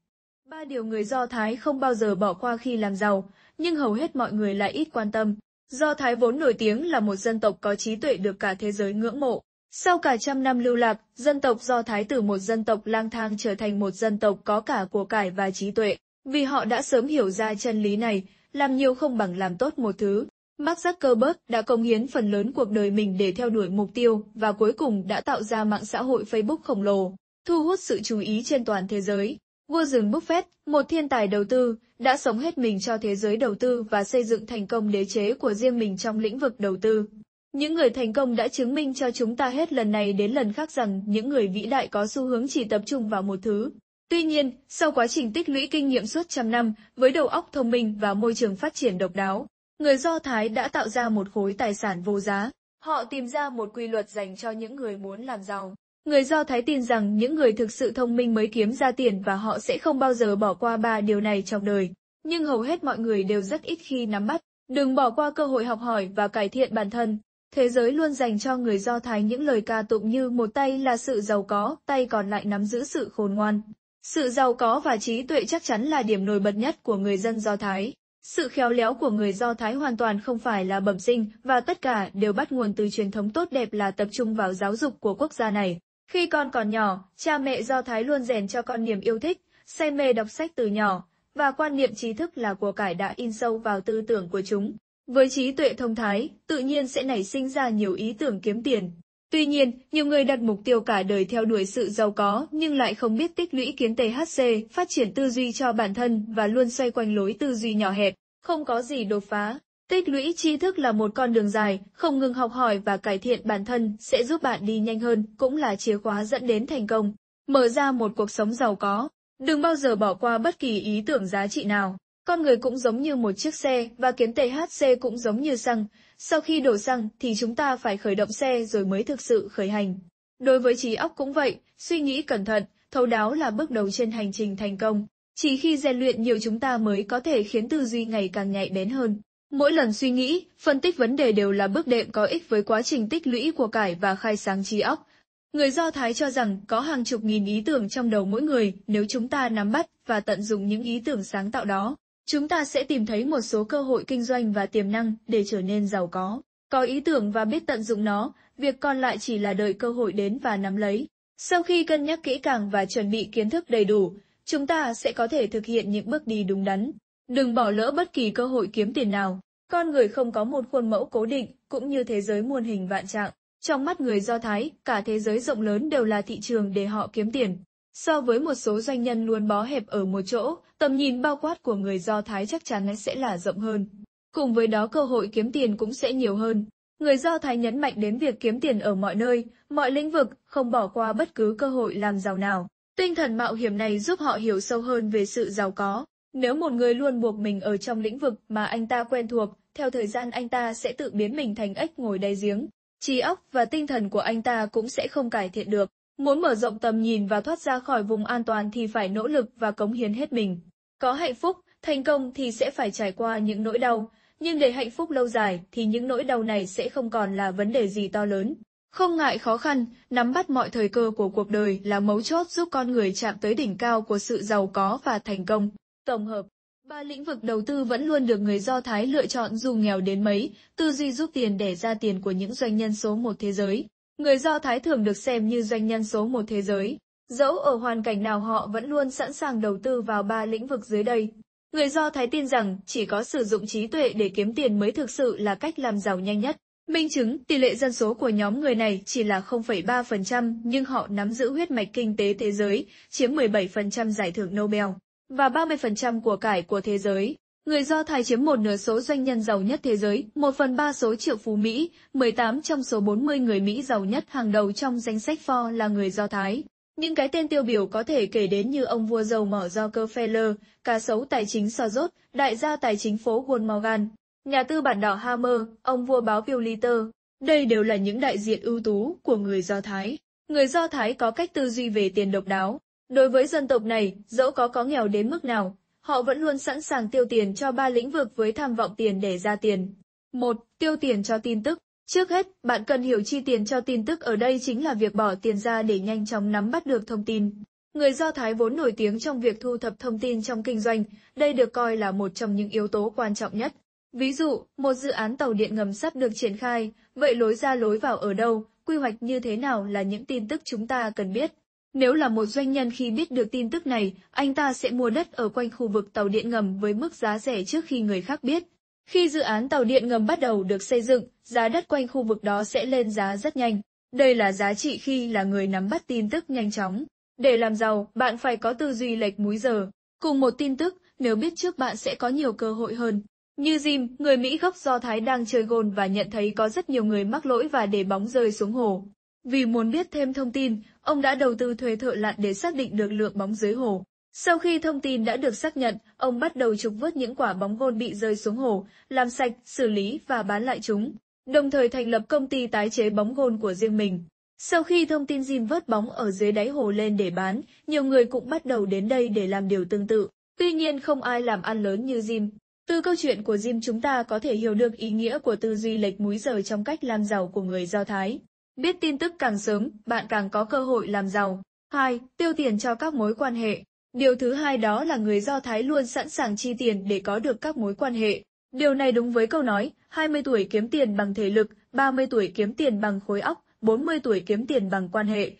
Ba điều người Do Thái không bao giờ bỏ qua khi làm giàu, nhưng hầu hết mọi người lại ít quan tâm. Do Thái vốn nổi tiếng là một dân tộc có trí tuệ được cả thế giới ngưỡng mộ. Sau cả trăm năm lưu lạc, dân tộc Do Thái từ một dân tộc lang thang trở thành một dân tộc có cả của cải và trí tuệ, vì họ đã sớm hiểu ra chân lý này, làm nhiều không bằng làm tốt một thứ. Mark Zuckerberg đã công hiến phần lớn cuộc đời mình để theo đuổi mục tiêu và cuối cùng đã tạo ra mạng xã hội Facebook khổng lồ, thu hút sự chú ý trên toàn thế giới. Warren Buffett, một thiên tài đầu tư, đã sống hết mình cho thế giới đầu tư và xây dựng thành công đế chế của riêng mình trong lĩnh vực đầu tư. Những người thành công đã chứng minh cho chúng ta hết lần này đến lần khác rằng những người vĩ đại có xu hướng chỉ tập trung vào một thứ. Tuy nhiên, sau quá trình tích lũy kinh nghiệm suốt trăm năm, với đầu óc thông minh và môi trường phát triển độc đáo, Người Do Thái đã tạo ra một khối tài sản vô giá. Họ tìm ra một quy luật dành cho những người muốn làm giàu. Người Do Thái tin rằng những người thực sự thông minh mới kiếm ra tiền và họ sẽ không bao giờ bỏ qua ba điều này trong đời. Nhưng hầu hết mọi người đều rất ít khi nắm bắt. Đừng bỏ qua cơ hội học hỏi và cải thiện bản thân. Thế giới luôn dành cho người Do Thái những lời ca tụng như một tay là sự giàu có, tay còn lại nắm giữ sự khôn ngoan. Sự giàu có và trí tuệ chắc chắn là điểm nổi bật nhất của người dân Do Thái. Sự khéo léo của người Do Thái hoàn toàn không phải là bẩm sinh và tất cả đều bắt nguồn từ truyền thống tốt đẹp là tập trung vào giáo dục của quốc gia này. Khi con còn nhỏ, cha mẹ Do Thái luôn rèn cho con niềm yêu thích, say mê đọc sách từ nhỏ, và quan niệm trí thức là của cải đã in sâu vào tư tưởng của chúng. Với trí tuệ thông thái, tự nhiên sẽ nảy sinh ra nhiều ý tưởng kiếm tiền, Tuy nhiên, nhiều người đặt mục tiêu cả đời theo đuổi sự giàu có nhưng lại không biết tích lũy kiến THC, phát triển tư duy cho bản thân và luôn xoay quanh lối tư duy nhỏ hẹp, không có gì đột phá. Tích lũy tri thức là một con đường dài, không ngừng học hỏi và cải thiện bản thân sẽ giúp bạn đi nhanh hơn, cũng là chìa khóa dẫn đến thành công, mở ra một cuộc sống giàu có. Đừng bao giờ bỏ qua bất kỳ ý tưởng giá trị nào. Con người cũng giống như một chiếc xe và kiến tệ HC cũng giống như xăng. Sau khi đổ xăng thì chúng ta phải khởi động xe rồi mới thực sự khởi hành. Đối với trí óc cũng vậy, suy nghĩ cẩn thận, thấu đáo là bước đầu trên hành trình thành công. Chỉ khi rèn luyện nhiều chúng ta mới có thể khiến tư duy ngày càng nhạy bén hơn. Mỗi lần suy nghĩ, phân tích vấn đề đều là bước đệm có ích với quá trình tích lũy của cải và khai sáng trí óc. Người Do Thái cho rằng có hàng chục nghìn ý tưởng trong đầu mỗi người nếu chúng ta nắm bắt và tận dụng những ý tưởng sáng tạo đó chúng ta sẽ tìm thấy một số cơ hội kinh doanh và tiềm năng để trở nên giàu có. Có ý tưởng và biết tận dụng nó, việc còn lại chỉ là đợi cơ hội đến và nắm lấy. Sau khi cân nhắc kỹ càng và chuẩn bị kiến thức đầy đủ, chúng ta sẽ có thể thực hiện những bước đi đúng đắn. Đừng bỏ lỡ bất kỳ cơ hội kiếm tiền nào. Con người không có một khuôn mẫu cố định, cũng như thế giới muôn hình vạn trạng. Trong mắt người Do Thái, cả thế giới rộng lớn đều là thị trường để họ kiếm tiền. So với một số doanh nhân luôn bó hẹp ở một chỗ, tầm nhìn bao quát của người Do Thái chắc chắn sẽ là rộng hơn. Cùng với đó cơ hội kiếm tiền cũng sẽ nhiều hơn. Người Do Thái nhấn mạnh đến việc kiếm tiền ở mọi nơi, mọi lĩnh vực, không bỏ qua bất cứ cơ hội làm giàu nào. Tinh thần mạo hiểm này giúp họ hiểu sâu hơn về sự giàu có. Nếu một người luôn buộc mình ở trong lĩnh vực mà anh ta quen thuộc, theo thời gian anh ta sẽ tự biến mình thành ếch ngồi đáy giếng. Trí óc và tinh thần của anh ta cũng sẽ không cải thiện được. Muốn mở rộng tầm nhìn và thoát ra khỏi vùng an toàn thì phải nỗ lực và cống hiến hết mình. Có hạnh phúc, thành công thì sẽ phải trải qua những nỗi đau, nhưng để hạnh phúc lâu dài thì những nỗi đau này sẽ không còn là vấn đề gì to lớn. Không ngại khó khăn, nắm bắt mọi thời cơ của cuộc đời là mấu chốt giúp con người chạm tới đỉnh cao của sự giàu có và thành công. Tổng hợp Ba lĩnh vực đầu tư vẫn luôn được người Do Thái lựa chọn dù nghèo đến mấy, tư duy giúp tiền để ra tiền của những doanh nhân số một thế giới. Người Do Thái thường được xem như doanh nhân số một thế giới, dẫu ở hoàn cảnh nào họ vẫn luôn sẵn sàng đầu tư vào ba lĩnh vực dưới đây. Người Do Thái tin rằng chỉ có sử dụng trí tuệ để kiếm tiền mới thực sự là cách làm giàu nhanh nhất. Minh chứng, tỷ lệ dân số của nhóm người này chỉ là 0,3% nhưng họ nắm giữ huyết mạch kinh tế thế giới, chiếm 17% giải thưởng Nobel và 30% của cải của thế giới. Người Do Thái chiếm một nửa số doanh nhân giàu nhất thế giới, một phần ba số triệu phú Mỹ, 18 trong số 40 người Mỹ giàu nhất hàng đầu trong danh sách Forbes là người Do Thái. Những cái tên tiêu biểu có thể kể đến như ông vua dầu mỏ Rockefeller, cá sấu tài chính Soros, đại gia tài chính phố Wall Morgan, nhà tư bản đỏ Hammer, ông vua báo Pulitzer. Đây đều là những đại diện ưu tú của người Do Thái. Người Do Thái có cách tư duy về tiền độc đáo. Đối với dân tộc này, dẫu có có nghèo đến mức nào, Họ vẫn luôn sẵn sàng tiêu tiền cho ba lĩnh vực với tham vọng tiền để ra tiền. một Tiêu tiền cho tin tức. Trước hết, bạn cần hiểu chi tiền cho tin tức ở đây chính là việc bỏ tiền ra để nhanh chóng nắm bắt được thông tin. Người Do Thái vốn nổi tiếng trong việc thu thập thông tin trong kinh doanh, đây được coi là một trong những yếu tố quan trọng nhất. Ví dụ, một dự án tàu điện ngầm sắp được triển khai, vậy lối ra lối vào ở đâu, quy hoạch như thế nào là những tin tức chúng ta cần biết. Nếu là một doanh nhân khi biết được tin tức này, anh ta sẽ mua đất ở quanh khu vực tàu điện ngầm với mức giá rẻ trước khi người khác biết. Khi dự án tàu điện ngầm bắt đầu được xây dựng, giá đất quanh khu vực đó sẽ lên giá rất nhanh. Đây là giá trị khi là người nắm bắt tin tức nhanh chóng. Để làm giàu, bạn phải có tư duy lệch múi giờ. Cùng một tin tức, nếu biết trước bạn sẽ có nhiều cơ hội hơn. Như Jim, người Mỹ gốc Do Thái đang chơi gôn và nhận thấy có rất nhiều người mắc lỗi và để bóng rơi xuống hồ. Vì muốn biết thêm thông tin, Ông đã đầu tư thuê thợ lặn để xác định được lượng bóng dưới hồ. Sau khi thông tin đã được xác nhận, ông bắt đầu trục vớt những quả bóng gôn bị rơi xuống hồ, làm sạch, xử lý và bán lại chúng, đồng thời thành lập công ty tái chế bóng gôn của riêng mình. Sau khi thông tin Jim vớt bóng ở dưới đáy hồ lên để bán, nhiều người cũng bắt đầu đến đây để làm điều tương tự. Tuy nhiên không ai làm ăn lớn như Jim. Từ câu chuyện của Jim chúng ta có thể hiểu được ý nghĩa của tư duy lệch múi giờ trong cách làm giàu của người Do Thái. Biết tin tức càng sớm, bạn càng có cơ hội làm giàu. 2. Tiêu tiền cho các mối quan hệ. Điều thứ hai đó là người Do Thái luôn sẵn sàng chi tiền để có được các mối quan hệ. Điều này đúng với câu nói, 20 tuổi kiếm tiền bằng thể lực, 30 tuổi kiếm tiền bằng khối óc, 40 tuổi kiếm tiền bằng quan hệ.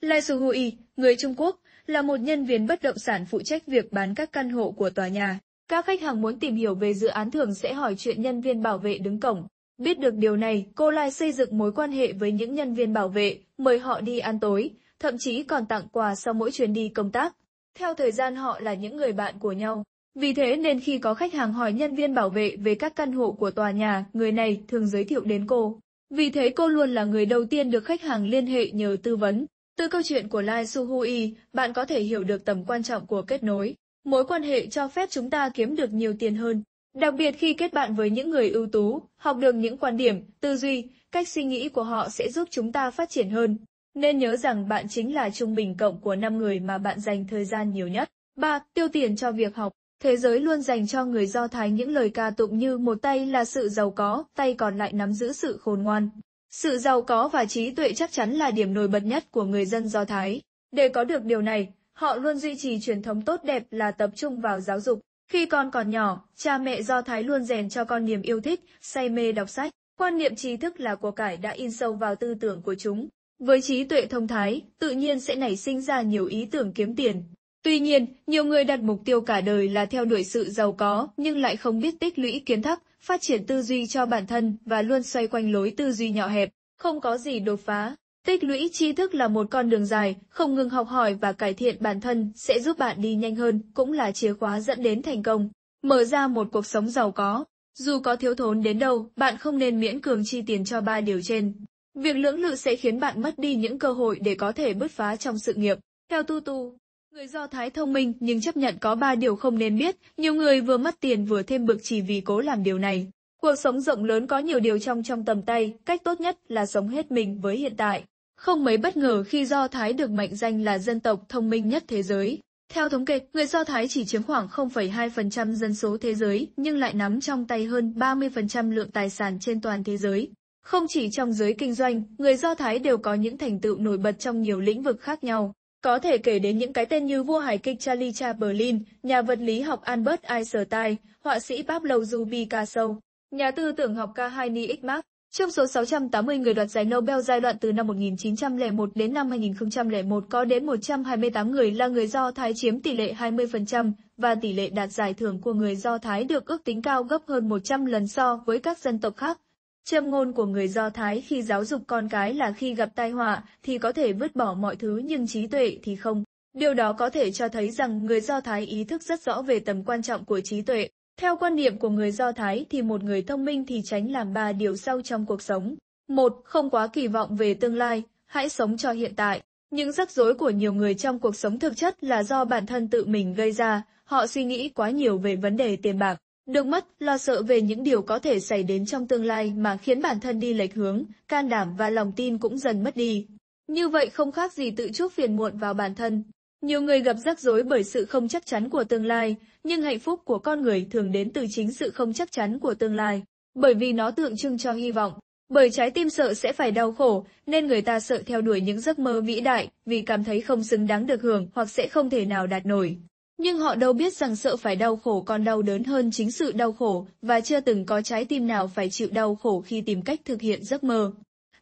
Lai Su Hui, người Trung Quốc, là một nhân viên bất động sản phụ trách việc bán các căn hộ của tòa nhà. Các khách hàng muốn tìm hiểu về dự án thường sẽ hỏi chuyện nhân viên bảo vệ đứng cổng. Biết được điều này, cô Lai xây dựng mối quan hệ với những nhân viên bảo vệ, mời họ đi ăn tối, thậm chí còn tặng quà sau mỗi chuyến đi công tác. Theo thời gian họ là những người bạn của nhau. Vì thế nên khi có khách hàng hỏi nhân viên bảo vệ về các căn hộ của tòa nhà, người này thường giới thiệu đến cô. Vì thế cô luôn là người đầu tiên được khách hàng liên hệ nhờ tư vấn. Từ câu chuyện của Lai Suhui, bạn có thể hiểu được tầm quan trọng của kết nối. Mối quan hệ cho phép chúng ta kiếm được nhiều tiền hơn, Đặc biệt khi kết bạn với những người ưu tú, học được những quan điểm, tư duy, cách suy nghĩ của họ sẽ giúp chúng ta phát triển hơn. Nên nhớ rằng bạn chính là trung bình cộng của 5 người mà bạn dành thời gian nhiều nhất. 3. Tiêu tiền cho việc học. Thế giới luôn dành cho người Do Thái những lời ca tụng như một tay là sự giàu có, tay còn lại nắm giữ sự khôn ngoan. Sự giàu có và trí tuệ chắc chắn là điểm nổi bật nhất của người dân Do Thái. Để có được điều này, họ luôn duy trì truyền thống tốt đẹp là tập trung vào giáo dục, khi con còn nhỏ, cha mẹ do Thái luôn rèn cho con niềm yêu thích, say mê đọc sách. Quan niệm trí thức là của cải đã in sâu vào tư tưởng của chúng. Với trí tuệ thông thái, tự nhiên sẽ nảy sinh ra nhiều ý tưởng kiếm tiền. Tuy nhiên, nhiều người đặt mục tiêu cả đời là theo đuổi sự giàu có, nhưng lại không biết tích lũy kiến thức, phát triển tư duy cho bản thân và luôn xoay quanh lối tư duy nhỏ hẹp, không có gì đột phá. Tích lũy tri thức là một con đường dài, không ngừng học hỏi và cải thiện bản thân sẽ giúp bạn đi nhanh hơn, cũng là chìa khóa dẫn đến thành công. Mở ra một cuộc sống giàu có. Dù có thiếu thốn đến đâu, bạn không nên miễn cường chi tiền cho ba điều trên. Việc lưỡng lự sẽ khiến bạn mất đi những cơ hội để có thể bứt phá trong sự nghiệp. Theo Tu Tu, người Do Thái thông minh nhưng chấp nhận có ba điều không nên biết, nhiều người vừa mất tiền vừa thêm bực chỉ vì cố làm điều này. Cuộc sống rộng lớn có nhiều điều trong trong tầm tay, cách tốt nhất là sống hết mình với hiện tại. Không mấy bất ngờ khi Do Thái được mệnh danh là dân tộc thông minh nhất thế giới. Theo thống kê, người Do Thái chỉ chiếm khoảng 0,2% dân số thế giới nhưng lại nắm trong tay hơn 30% lượng tài sản trên toàn thế giới. Không chỉ trong giới kinh doanh, người Do Thái đều có những thành tựu nổi bật trong nhiều lĩnh vực khác nhau. Có thể kể đến những cái tên như vua hài kịch Charlie Chaplin, nhà vật lý học Albert Einstein, họa sĩ Pablo Picasso, nhà tư tưởng học Kahani X. Marx, trong số 680 người đoạt giải Nobel giai đoạn từ năm 1901 đến năm 2001 có đến 128 người là người Do Thái chiếm tỷ lệ 20% và tỷ lệ đạt giải thưởng của người Do Thái được ước tính cao gấp hơn 100 lần so với các dân tộc khác. Châm ngôn của người Do Thái khi giáo dục con cái là khi gặp tai họa thì có thể vứt bỏ mọi thứ nhưng trí tuệ thì không. Điều đó có thể cho thấy rằng người Do Thái ý thức rất rõ về tầm quan trọng của trí tuệ. Theo quan điểm của người Do Thái thì một người thông minh thì tránh làm ba điều sau trong cuộc sống. Một, không quá kỳ vọng về tương lai, hãy sống cho hiện tại. Những rắc rối của nhiều người trong cuộc sống thực chất là do bản thân tự mình gây ra, họ suy nghĩ quá nhiều về vấn đề tiền bạc, được mất, lo sợ về những điều có thể xảy đến trong tương lai mà khiến bản thân đi lệch hướng, can đảm và lòng tin cũng dần mất đi. Như vậy không khác gì tự chuốc phiền muộn vào bản thân. Nhiều người gặp rắc rối bởi sự không chắc chắn của tương lai, nhưng hạnh phúc của con người thường đến từ chính sự không chắc chắn của tương lai, bởi vì nó tượng trưng cho hy vọng. Bởi trái tim sợ sẽ phải đau khổ, nên người ta sợ theo đuổi những giấc mơ vĩ đại vì cảm thấy không xứng đáng được hưởng hoặc sẽ không thể nào đạt nổi. Nhưng họ đâu biết rằng sợ phải đau khổ còn đau đớn hơn chính sự đau khổ, và chưa từng có trái tim nào phải chịu đau khổ khi tìm cách thực hiện giấc mơ.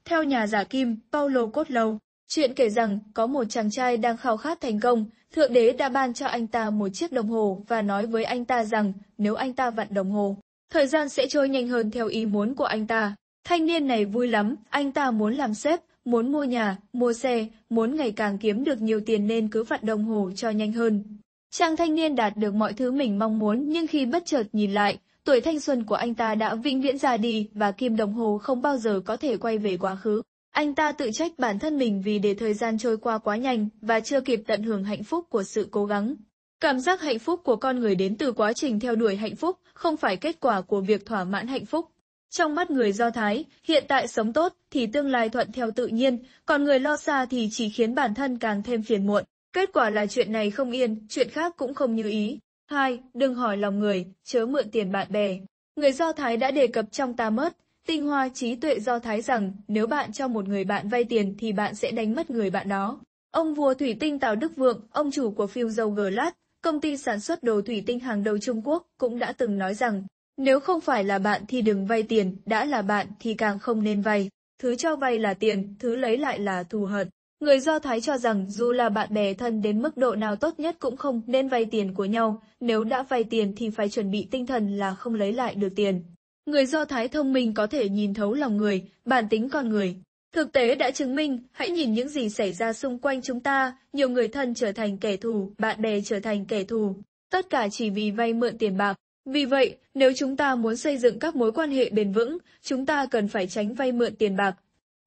Theo nhà giả kim, Paulo Cốt Lâu, Chuyện kể rằng có một chàng trai đang khao khát thành công, Thượng Đế đã ban cho anh ta một chiếc đồng hồ và nói với anh ta rằng nếu anh ta vặn đồng hồ, thời gian sẽ trôi nhanh hơn theo ý muốn của anh ta. Thanh niên này vui lắm, anh ta muốn làm sếp, muốn mua nhà, mua xe, muốn ngày càng kiếm được nhiều tiền nên cứ vặn đồng hồ cho nhanh hơn. Chàng thanh niên đạt được mọi thứ mình mong muốn nhưng khi bất chợt nhìn lại, tuổi thanh xuân của anh ta đã vĩnh viễn ra đi và kim đồng hồ không bao giờ có thể quay về quá khứ. Anh ta tự trách bản thân mình vì để thời gian trôi qua quá nhanh và chưa kịp tận hưởng hạnh phúc của sự cố gắng. Cảm giác hạnh phúc của con người đến từ quá trình theo đuổi hạnh phúc, không phải kết quả của việc thỏa mãn hạnh phúc. Trong mắt người Do Thái, hiện tại sống tốt thì tương lai thuận theo tự nhiên, còn người lo xa thì chỉ khiến bản thân càng thêm phiền muộn. Kết quả là chuyện này không yên, chuyện khác cũng không như ý. hai, Đừng hỏi lòng người, chớ mượn tiền bạn bè. Người Do Thái đã đề cập trong ta mất, Tinh hoa trí tuệ do thái rằng nếu bạn cho một người bạn vay tiền thì bạn sẽ đánh mất người bạn đó. Ông vua thủy tinh Tào Đức Vượng, ông chủ của Phiêu Dầu Glass, công ty sản xuất đồ thủy tinh hàng đầu Trung Quốc, cũng đã từng nói rằng, nếu không phải là bạn thì đừng vay tiền, đã là bạn thì càng không nên vay. Thứ cho vay là tiền, thứ lấy lại là thù hận. Người Do Thái cho rằng dù là bạn bè thân đến mức độ nào tốt nhất cũng không nên vay tiền của nhau, nếu đã vay tiền thì phải chuẩn bị tinh thần là không lấy lại được tiền. Người Do Thái thông minh có thể nhìn thấu lòng người, bản tính con người. Thực tế đã chứng minh, hãy nhìn những gì xảy ra xung quanh chúng ta, nhiều người thân trở thành kẻ thù, bạn bè trở thành kẻ thù. Tất cả chỉ vì vay mượn tiền bạc. Vì vậy, nếu chúng ta muốn xây dựng các mối quan hệ bền vững, chúng ta cần phải tránh vay mượn tiền bạc.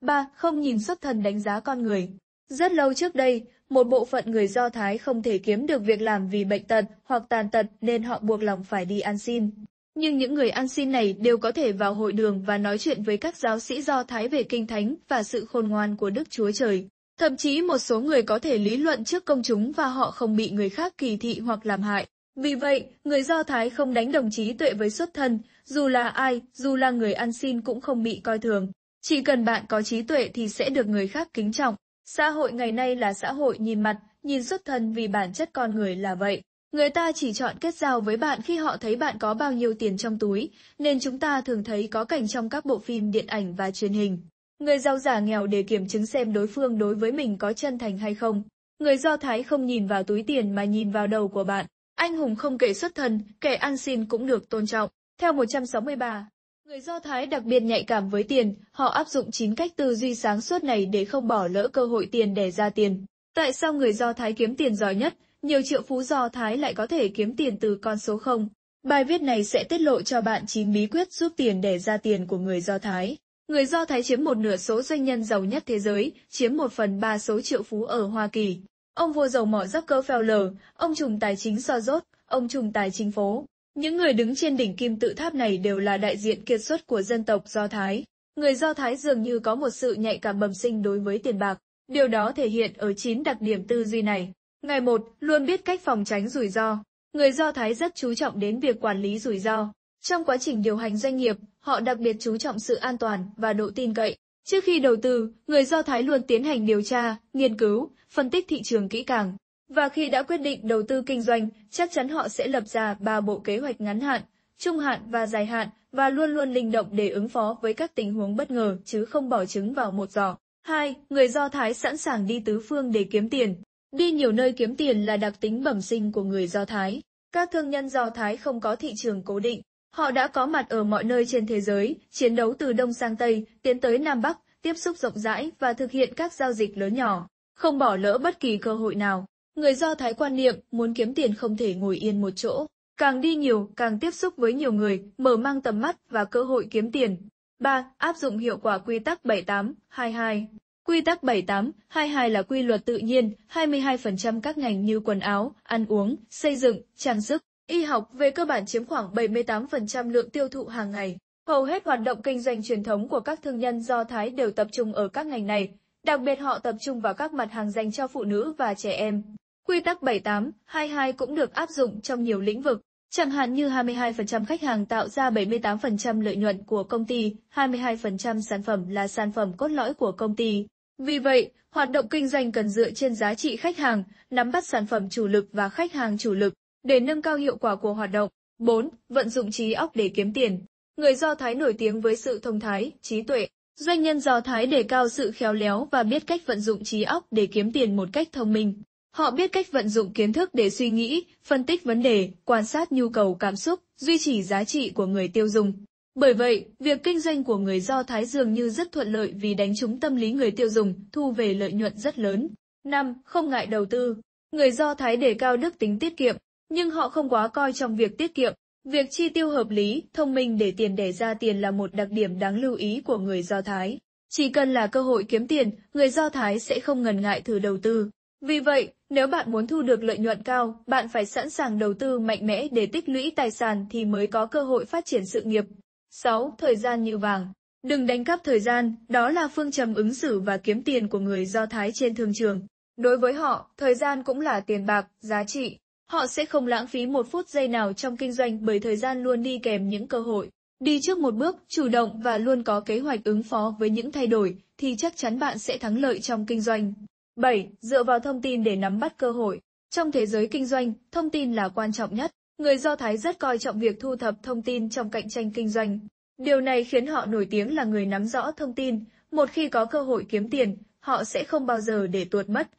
3. Không nhìn xuất thân đánh giá con người. Rất lâu trước đây, một bộ phận người Do Thái không thể kiếm được việc làm vì bệnh tật hoặc tàn tật nên họ buộc lòng phải đi ăn xin nhưng những người ăn xin này đều có thể vào hội đường và nói chuyện với các giáo sĩ do Thái về kinh thánh và sự khôn ngoan của Đức Chúa Trời. Thậm chí một số người có thể lý luận trước công chúng và họ không bị người khác kỳ thị hoặc làm hại. Vì vậy, người Do Thái không đánh đồng chí tuệ với xuất thân, dù là ai, dù là người ăn xin cũng không bị coi thường. Chỉ cần bạn có trí tuệ thì sẽ được người khác kính trọng. Xã hội ngày nay là xã hội nhìn mặt, nhìn xuất thân vì bản chất con người là vậy. Người ta chỉ chọn kết giao với bạn khi họ thấy bạn có bao nhiêu tiền trong túi, nên chúng ta thường thấy có cảnh trong các bộ phim điện ảnh và truyền hình. Người giàu giả nghèo để kiểm chứng xem đối phương đối với mình có chân thành hay không. Người Do Thái không nhìn vào túi tiền mà nhìn vào đầu của bạn. Anh hùng không kể xuất thân, kẻ ăn xin cũng được tôn trọng. Theo 163, người Do Thái đặc biệt nhạy cảm với tiền, họ áp dụng 9 cách tư duy sáng suốt này để không bỏ lỡ cơ hội tiền để ra tiền. Tại sao người Do Thái kiếm tiền giỏi nhất? nhiều triệu phú do Thái lại có thể kiếm tiền từ con số 0. Bài viết này sẽ tiết lộ cho bạn 9 bí quyết giúp tiền để ra tiền của người Do Thái. Người Do Thái chiếm một nửa số doanh nhân giàu nhất thế giới, chiếm một phần ba số triệu phú ở Hoa Kỳ. Ông vua dầu mỏ Rockefeller, ông trùng tài chính Soros, ông trùng tài chính phố. Những người đứng trên đỉnh kim tự tháp này đều là đại diện kiệt xuất của dân tộc Do Thái. Người Do Thái dường như có một sự nhạy cảm bẩm sinh đối với tiền bạc. Điều đó thể hiện ở 9 đặc điểm tư duy này. Ngày một, luôn biết cách phòng tránh rủi ro. Người Do Thái rất chú trọng đến việc quản lý rủi ro. Trong quá trình điều hành doanh nghiệp, họ đặc biệt chú trọng sự an toàn và độ tin cậy. Trước khi đầu tư, người Do Thái luôn tiến hành điều tra, nghiên cứu, phân tích thị trường kỹ càng. Và khi đã quyết định đầu tư kinh doanh, chắc chắn họ sẽ lập ra ba bộ kế hoạch ngắn hạn, trung hạn và dài hạn và luôn luôn linh động để ứng phó với các tình huống bất ngờ chứ không bỏ trứng vào một giỏ. 2. Người Do Thái sẵn sàng đi tứ phương để kiếm tiền. Đi nhiều nơi kiếm tiền là đặc tính bẩm sinh của người Do Thái. Các thương nhân Do Thái không có thị trường cố định. Họ đã có mặt ở mọi nơi trên thế giới, chiến đấu từ Đông sang Tây, tiến tới Nam Bắc, tiếp xúc rộng rãi và thực hiện các giao dịch lớn nhỏ, không bỏ lỡ bất kỳ cơ hội nào. Người Do Thái quan niệm muốn kiếm tiền không thể ngồi yên một chỗ. Càng đi nhiều, càng tiếp xúc với nhiều người, mở mang tầm mắt và cơ hội kiếm tiền. 3. Áp dụng hiệu quả quy tắc 7822 Quy tắc 78, 22 là quy luật tự nhiên, 22% các ngành như quần áo, ăn uống, xây dựng, trang sức, y học về cơ bản chiếm khoảng 78% lượng tiêu thụ hàng ngày. Hầu hết hoạt động kinh doanh truyền thống của các thương nhân do Thái đều tập trung ở các ngành này, đặc biệt họ tập trung vào các mặt hàng dành cho phụ nữ và trẻ em. Quy tắc 78, 22 cũng được áp dụng trong nhiều lĩnh vực. Chẳng hạn như 22% khách hàng tạo ra 78% lợi nhuận của công ty, 22% sản phẩm là sản phẩm cốt lõi của công ty. Vì vậy, hoạt động kinh doanh cần dựa trên giá trị khách hàng, nắm bắt sản phẩm chủ lực và khách hàng chủ lực để nâng cao hiệu quả của hoạt động. 4. Vận dụng trí óc để kiếm tiền. Người Do Thái nổi tiếng với sự thông thái, trí tuệ. Doanh nhân Do Thái đề cao sự khéo léo và biết cách vận dụng trí óc để kiếm tiền một cách thông minh. Họ biết cách vận dụng kiến thức để suy nghĩ, phân tích vấn đề, quan sát nhu cầu cảm xúc, duy trì giá trị của người tiêu dùng. Bởi vậy, việc kinh doanh của người Do Thái dường như rất thuận lợi vì đánh trúng tâm lý người tiêu dùng, thu về lợi nhuận rất lớn. 5. Không ngại đầu tư Người Do Thái đề cao đức tính tiết kiệm, nhưng họ không quá coi trong việc tiết kiệm. Việc chi tiêu hợp lý, thông minh để tiền đẻ ra tiền là một đặc điểm đáng lưu ý của người Do Thái. Chỉ cần là cơ hội kiếm tiền, người Do Thái sẽ không ngần ngại thử đầu tư. Vì vậy, nếu bạn muốn thu được lợi nhuận cao, bạn phải sẵn sàng đầu tư mạnh mẽ để tích lũy tài sản thì mới có cơ hội phát triển sự nghiệp. 6. Thời gian như vàng Đừng đánh cắp thời gian, đó là phương trầm ứng xử và kiếm tiền của người Do Thái trên thương trường. Đối với họ, thời gian cũng là tiền bạc, giá trị. Họ sẽ không lãng phí một phút giây nào trong kinh doanh bởi thời gian luôn đi kèm những cơ hội. Đi trước một bước, chủ động và luôn có kế hoạch ứng phó với những thay đổi, thì chắc chắn bạn sẽ thắng lợi trong kinh doanh. 7. Dựa vào thông tin để nắm bắt cơ hội. Trong thế giới kinh doanh, thông tin là quan trọng nhất. Người Do Thái rất coi trọng việc thu thập thông tin trong cạnh tranh kinh doanh. Điều này khiến họ nổi tiếng là người nắm rõ thông tin, một khi có cơ hội kiếm tiền, họ sẽ không bao giờ để tuột mất.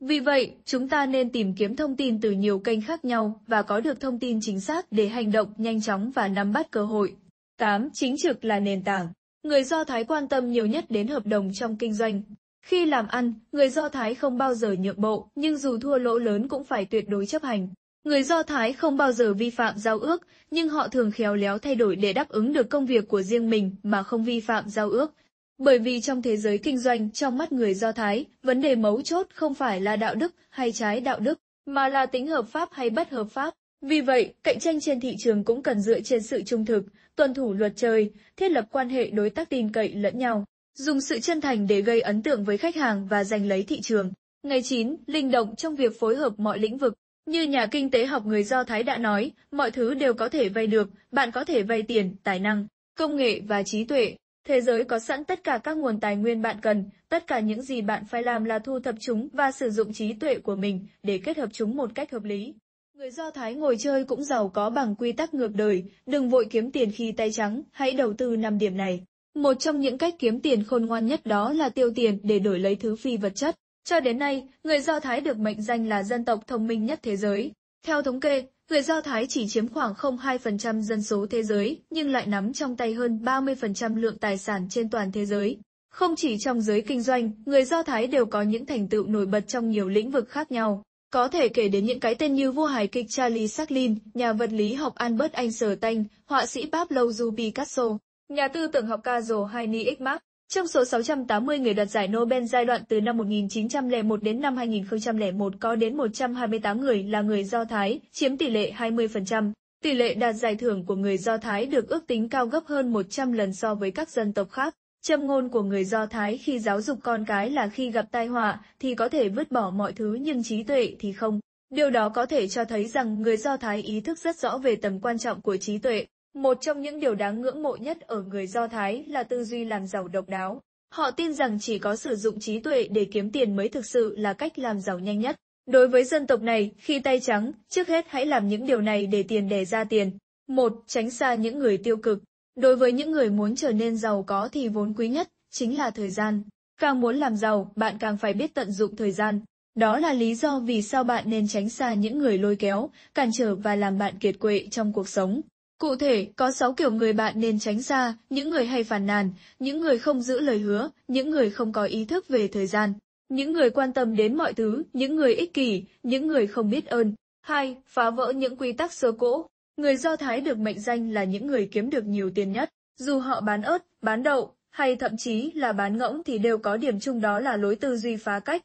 Vì vậy, chúng ta nên tìm kiếm thông tin từ nhiều kênh khác nhau và có được thông tin chính xác để hành động nhanh chóng và nắm bắt cơ hội. 8. Chính trực là nền tảng. Người Do Thái quan tâm nhiều nhất đến hợp đồng trong kinh doanh. Khi làm ăn, người Do Thái không bao giờ nhượng bộ, nhưng dù thua lỗ lớn cũng phải tuyệt đối chấp hành. Người Do Thái không bao giờ vi phạm giao ước, nhưng họ thường khéo léo thay đổi để đáp ứng được công việc của riêng mình mà không vi phạm giao ước. Bởi vì trong thế giới kinh doanh, trong mắt người Do Thái, vấn đề mấu chốt không phải là đạo đức hay trái đạo đức, mà là tính hợp pháp hay bất hợp pháp. Vì vậy, cạnh tranh trên thị trường cũng cần dựa trên sự trung thực, tuân thủ luật chơi, thiết lập quan hệ đối tác tin cậy lẫn nhau, dùng sự chân thành để gây ấn tượng với khách hàng và giành lấy thị trường. Ngày 9, linh động trong việc phối hợp mọi lĩnh vực. Như nhà kinh tế học người Do Thái đã nói, mọi thứ đều có thể vay được, bạn có thể vay tiền, tài năng, công nghệ và trí tuệ. Thế giới có sẵn tất cả các nguồn tài nguyên bạn cần, tất cả những gì bạn phải làm là thu thập chúng và sử dụng trí tuệ của mình để kết hợp chúng một cách hợp lý. Người Do Thái ngồi chơi cũng giàu có bằng quy tắc ngược đời, đừng vội kiếm tiền khi tay trắng, hãy đầu tư 5 điểm này. Một trong những cách kiếm tiền khôn ngoan nhất đó là tiêu tiền để đổi lấy thứ phi vật chất. Cho đến nay, người Do Thái được mệnh danh là dân tộc thông minh nhất thế giới. Theo thống kê, người Do Thái chỉ chiếm khoảng 0,2% dân số thế giới, nhưng lại nắm trong tay hơn 30% lượng tài sản trên toàn thế giới. Không chỉ trong giới kinh doanh, người Do Thái đều có những thành tựu nổi bật trong nhiều lĩnh vực khác nhau. Có thể kể đến những cái tên như vua hài kịch Charlie Chaplin, nhà vật lý học Albert Einstein, họa sĩ Pablo Picasso, nhà tư tưởng học Carlo Heinrich Marx, trong số 680 người đoạt giải Nobel giai đoạn từ năm 1901 đến năm 2001 có đến 128 người là người Do Thái, chiếm tỷ lệ 20%. Tỷ lệ đạt giải thưởng của người Do Thái được ước tính cao gấp hơn 100 lần so với các dân tộc khác. Châm ngôn của người Do Thái khi giáo dục con cái là khi gặp tai họa thì có thể vứt bỏ mọi thứ nhưng trí tuệ thì không. Điều đó có thể cho thấy rằng người Do Thái ý thức rất rõ về tầm quan trọng của trí tuệ. Một trong những điều đáng ngưỡng mộ nhất ở người Do Thái là tư duy làm giàu độc đáo. Họ tin rằng chỉ có sử dụng trí tuệ để kiếm tiền mới thực sự là cách làm giàu nhanh nhất. Đối với dân tộc này, khi tay trắng, trước hết hãy làm những điều này để tiền đẻ ra tiền. Một, Tránh xa những người tiêu cực. Đối với những người muốn trở nên giàu có thì vốn quý nhất, chính là thời gian. Càng muốn làm giàu, bạn càng phải biết tận dụng thời gian. Đó là lý do vì sao bạn nên tránh xa những người lôi kéo, cản trở và làm bạn kiệt quệ trong cuộc sống. Cụ thể, có 6 kiểu người bạn nên tránh xa, những người hay phàn nàn, những người không giữ lời hứa, những người không có ý thức về thời gian, những người quan tâm đến mọi thứ, những người ích kỷ, những người không biết ơn. 2. Phá vỡ những quy tắc sơ cỗ. Người Do Thái được mệnh danh là những người kiếm được nhiều tiền nhất, dù họ bán ớt, bán đậu, hay thậm chí là bán ngỗng thì đều có điểm chung đó là lối tư duy phá cách.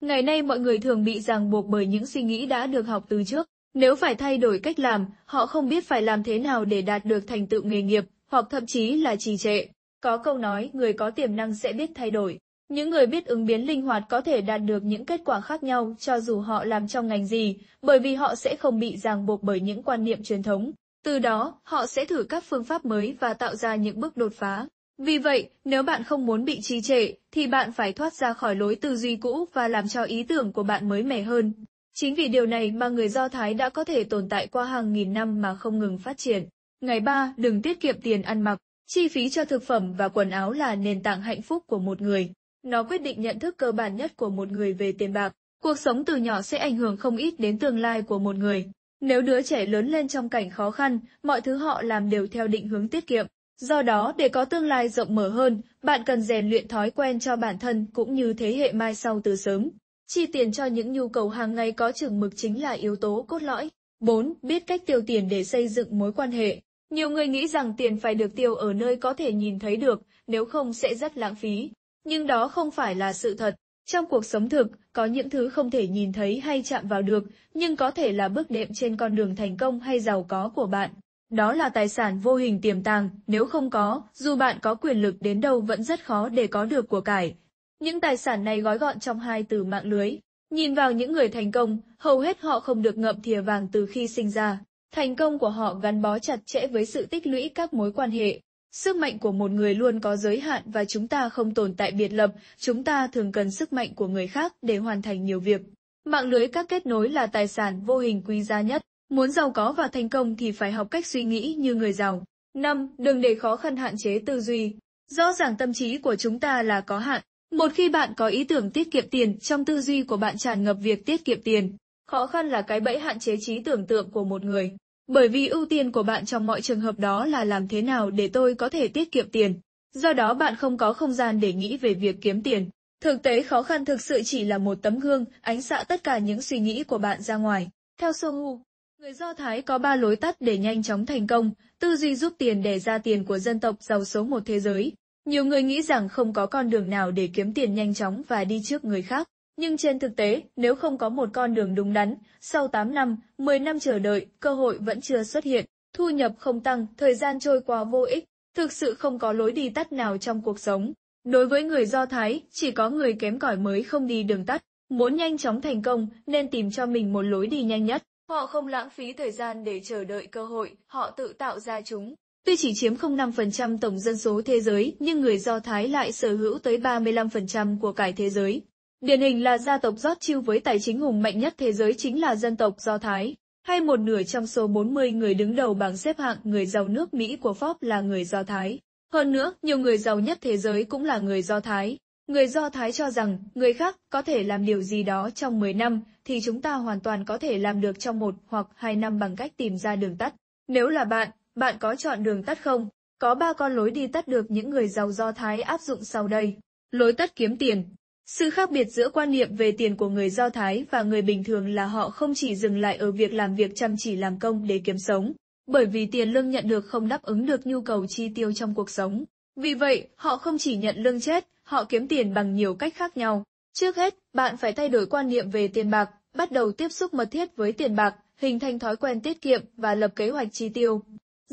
Ngày nay mọi người thường bị ràng buộc bởi những suy nghĩ đã được học từ trước, nếu phải thay đổi cách làm, họ không biết phải làm thế nào để đạt được thành tựu nghề nghiệp, hoặc thậm chí là trì trệ. Có câu nói người có tiềm năng sẽ biết thay đổi. Những người biết ứng biến linh hoạt có thể đạt được những kết quả khác nhau cho dù họ làm trong ngành gì, bởi vì họ sẽ không bị ràng buộc bởi những quan niệm truyền thống. Từ đó, họ sẽ thử các phương pháp mới và tạo ra những bước đột phá. Vì vậy, nếu bạn không muốn bị trì trệ, thì bạn phải thoát ra khỏi lối tư duy cũ và làm cho ý tưởng của bạn mới mẻ hơn. Chính vì điều này mà người Do Thái đã có thể tồn tại qua hàng nghìn năm mà không ngừng phát triển. Ngày 3, đừng tiết kiệm tiền ăn mặc. Chi phí cho thực phẩm và quần áo là nền tảng hạnh phúc của một người. Nó quyết định nhận thức cơ bản nhất của một người về tiền bạc. Cuộc sống từ nhỏ sẽ ảnh hưởng không ít đến tương lai của một người. Nếu đứa trẻ lớn lên trong cảnh khó khăn, mọi thứ họ làm đều theo định hướng tiết kiệm. Do đó, để có tương lai rộng mở hơn, bạn cần rèn luyện thói quen cho bản thân cũng như thế hệ mai sau từ sớm. Chi tiền cho những nhu cầu hàng ngày có chừng mực chính là yếu tố cốt lõi. 4. Biết cách tiêu tiền để xây dựng mối quan hệ. Nhiều người nghĩ rằng tiền phải được tiêu ở nơi có thể nhìn thấy được, nếu không sẽ rất lãng phí. Nhưng đó không phải là sự thật. Trong cuộc sống thực, có những thứ không thể nhìn thấy hay chạm vào được, nhưng có thể là bước đệm trên con đường thành công hay giàu có của bạn. Đó là tài sản vô hình tiềm tàng, nếu không có, dù bạn có quyền lực đến đâu vẫn rất khó để có được của cải, những tài sản này gói gọn trong hai từ mạng lưới. Nhìn vào những người thành công, hầu hết họ không được ngậm thìa vàng từ khi sinh ra. Thành công của họ gắn bó chặt chẽ với sự tích lũy các mối quan hệ. Sức mạnh của một người luôn có giới hạn và chúng ta không tồn tại biệt lập, chúng ta thường cần sức mạnh của người khác để hoàn thành nhiều việc. Mạng lưới các kết nối là tài sản vô hình quý giá nhất. Muốn giàu có và thành công thì phải học cách suy nghĩ như người giàu. 5. Đừng để khó khăn hạn chế tư duy. Rõ ràng tâm trí của chúng ta là có hạn, một khi bạn có ý tưởng tiết kiệm tiền, trong tư duy của bạn tràn ngập việc tiết kiệm tiền. Khó khăn là cái bẫy hạn chế trí tưởng tượng của một người. Bởi vì ưu tiên của bạn trong mọi trường hợp đó là làm thế nào để tôi có thể tiết kiệm tiền. Do đó bạn không có không gian để nghĩ về việc kiếm tiền. Thực tế khó khăn thực sự chỉ là một tấm gương, ánh xạ tất cả những suy nghĩ của bạn ra ngoài. Theo Sô Ngu, người Do Thái có ba lối tắt để nhanh chóng thành công, tư duy giúp tiền để ra tiền của dân tộc giàu số một thế giới. Nhiều người nghĩ rằng không có con đường nào để kiếm tiền nhanh chóng và đi trước người khác, nhưng trên thực tế, nếu không có một con đường đúng đắn, sau 8 năm, 10 năm chờ đợi, cơ hội vẫn chưa xuất hiện, thu nhập không tăng, thời gian trôi qua vô ích, thực sự không có lối đi tắt nào trong cuộc sống. Đối với người Do Thái, chỉ có người kém cỏi mới không đi đường tắt, muốn nhanh chóng thành công nên tìm cho mình một lối đi nhanh nhất. Họ không lãng phí thời gian để chờ đợi cơ hội, họ tự tạo ra chúng. Tuy chỉ chiếm 0,5% tổng dân số thế giới, nhưng người Do Thái lại sở hữu tới 35% của cải thế giới. Điển hình là gia tộc rót chiêu với tài chính hùng mạnh nhất thế giới chính là dân tộc Do Thái, hay một nửa trong số 40 người đứng đầu bảng xếp hạng người giàu nước Mỹ của Forbes là người Do Thái. Hơn nữa, nhiều người giàu nhất thế giới cũng là người Do Thái. Người Do Thái cho rằng, người khác có thể làm điều gì đó trong 10 năm, thì chúng ta hoàn toàn có thể làm được trong một hoặc 2 năm bằng cách tìm ra đường tắt. Nếu là bạn, bạn có chọn đường tắt không? Có ba con lối đi tắt được những người giàu do Thái áp dụng sau đây. Lối tắt kiếm tiền. Sự khác biệt giữa quan niệm về tiền của người Do Thái và người bình thường là họ không chỉ dừng lại ở việc làm việc chăm chỉ làm công để kiếm sống, bởi vì tiền lương nhận được không đáp ứng được nhu cầu chi tiêu trong cuộc sống. Vì vậy, họ không chỉ nhận lương chết, họ kiếm tiền bằng nhiều cách khác nhau. Trước hết, bạn phải thay đổi quan niệm về tiền bạc, bắt đầu tiếp xúc mật thiết với tiền bạc, hình thành thói quen tiết kiệm và lập kế hoạch chi tiêu.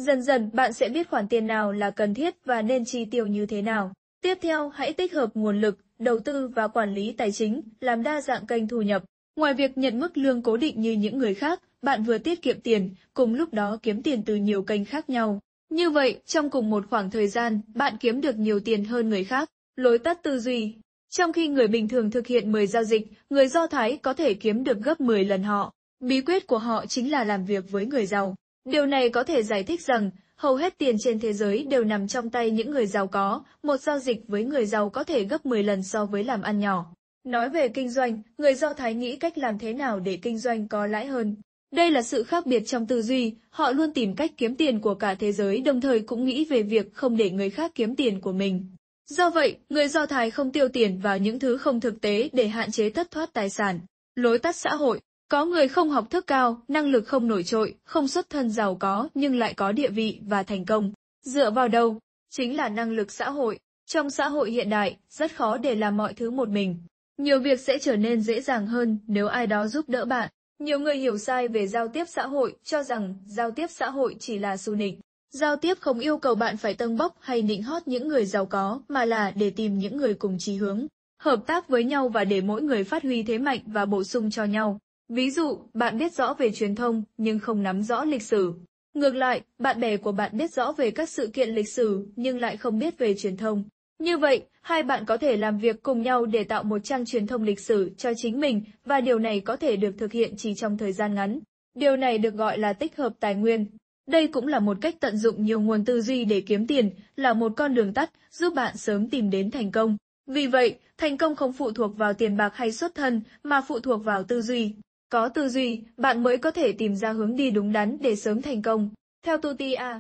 Dần dần bạn sẽ biết khoản tiền nào là cần thiết và nên chi tiêu như thế nào. Tiếp theo hãy tích hợp nguồn lực, đầu tư và quản lý tài chính, làm đa dạng kênh thu nhập. Ngoài việc nhận mức lương cố định như những người khác, bạn vừa tiết kiệm tiền, cùng lúc đó kiếm tiền từ nhiều kênh khác nhau. Như vậy, trong cùng một khoảng thời gian, bạn kiếm được nhiều tiền hơn người khác. Lối tắt tư duy Trong khi người bình thường thực hiện 10 giao dịch, người Do Thái có thể kiếm được gấp 10 lần họ. Bí quyết của họ chính là làm việc với người giàu. Điều này có thể giải thích rằng, hầu hết tiền trên thế giới đều nằm trong tay những người giàu có, một giao dịch với người giàu có thể gấp 10 lần so với làm ăn nhỏ. Nói về kinh doanh, người Do Thái nghĩ cách làm thế nào để kinh doanh có lãi hơn. Đây là sự khác biệt trong tư duy, họ luôn tìm cách kiếm tiền của cả thế giới đồng thời cũng nghĩ về việc không để người khác kiếm tiền của mình. Do vậy, người Do Thái không tiêu tiền vào những thứ không thực tế để hạn chế thất thoát tài sản. Lối tắt xã hội có người không học thức cao, năng lực không nổi trội, không xuất thân giàu có nhưng lại có địa vị và thành công. Dựa vào đâu? Chính là năng lực xã hội. Trong xã hội hiện đại, rất khó để làm mọi thứ một mình. Nhiều việc sẽ trở nên dễ dàng hơn nếu ai đó giúp đỡ bạn. Nhiều người hiểu sai về giao tiếp xã hội, cho rằng giao tiếp xã hội chỉ là xu nịnh. Giao tiếp không yêu cầu bạn phải tâng bốc hay nịnh hót những người giàu có, mà là để tìm những người cùng chí hướng, hợp tác với nhau và để mỗi người phát huy thế mạnh và bổ sung cho nhau. Ví dụ, bạn biết rõ về truyền thông nhưng không nắm rõ lịch sử. Ngược lại, bạn bè của bạn biết rõ về các sự kiện lịch sử nhưng lại không biết về truyền thông. Như vậy, hai bạn có thể làm việc cùng nhau để tạo một trang truyền thông lịch sử cho chính mình và điều này có thể được thực hiện chỉ trong thời gian ngắn. Điều này được gọi là tích hợp tài nguyên. Đây cũng là một cách tận dụng nhiều nguồn tư duy để kiếm tiền, là một con đường tắt giúp bạn sớm tìm đến thành công. Vì vậy, thành công không phụ thuộc vào tiền bạc hay xuất thân mà phụ thuộc vào tư duy. Có tư duy, bạn mới có thể tìm ra hướng đi đúng đắn để sớm thành công. Theo Tutia,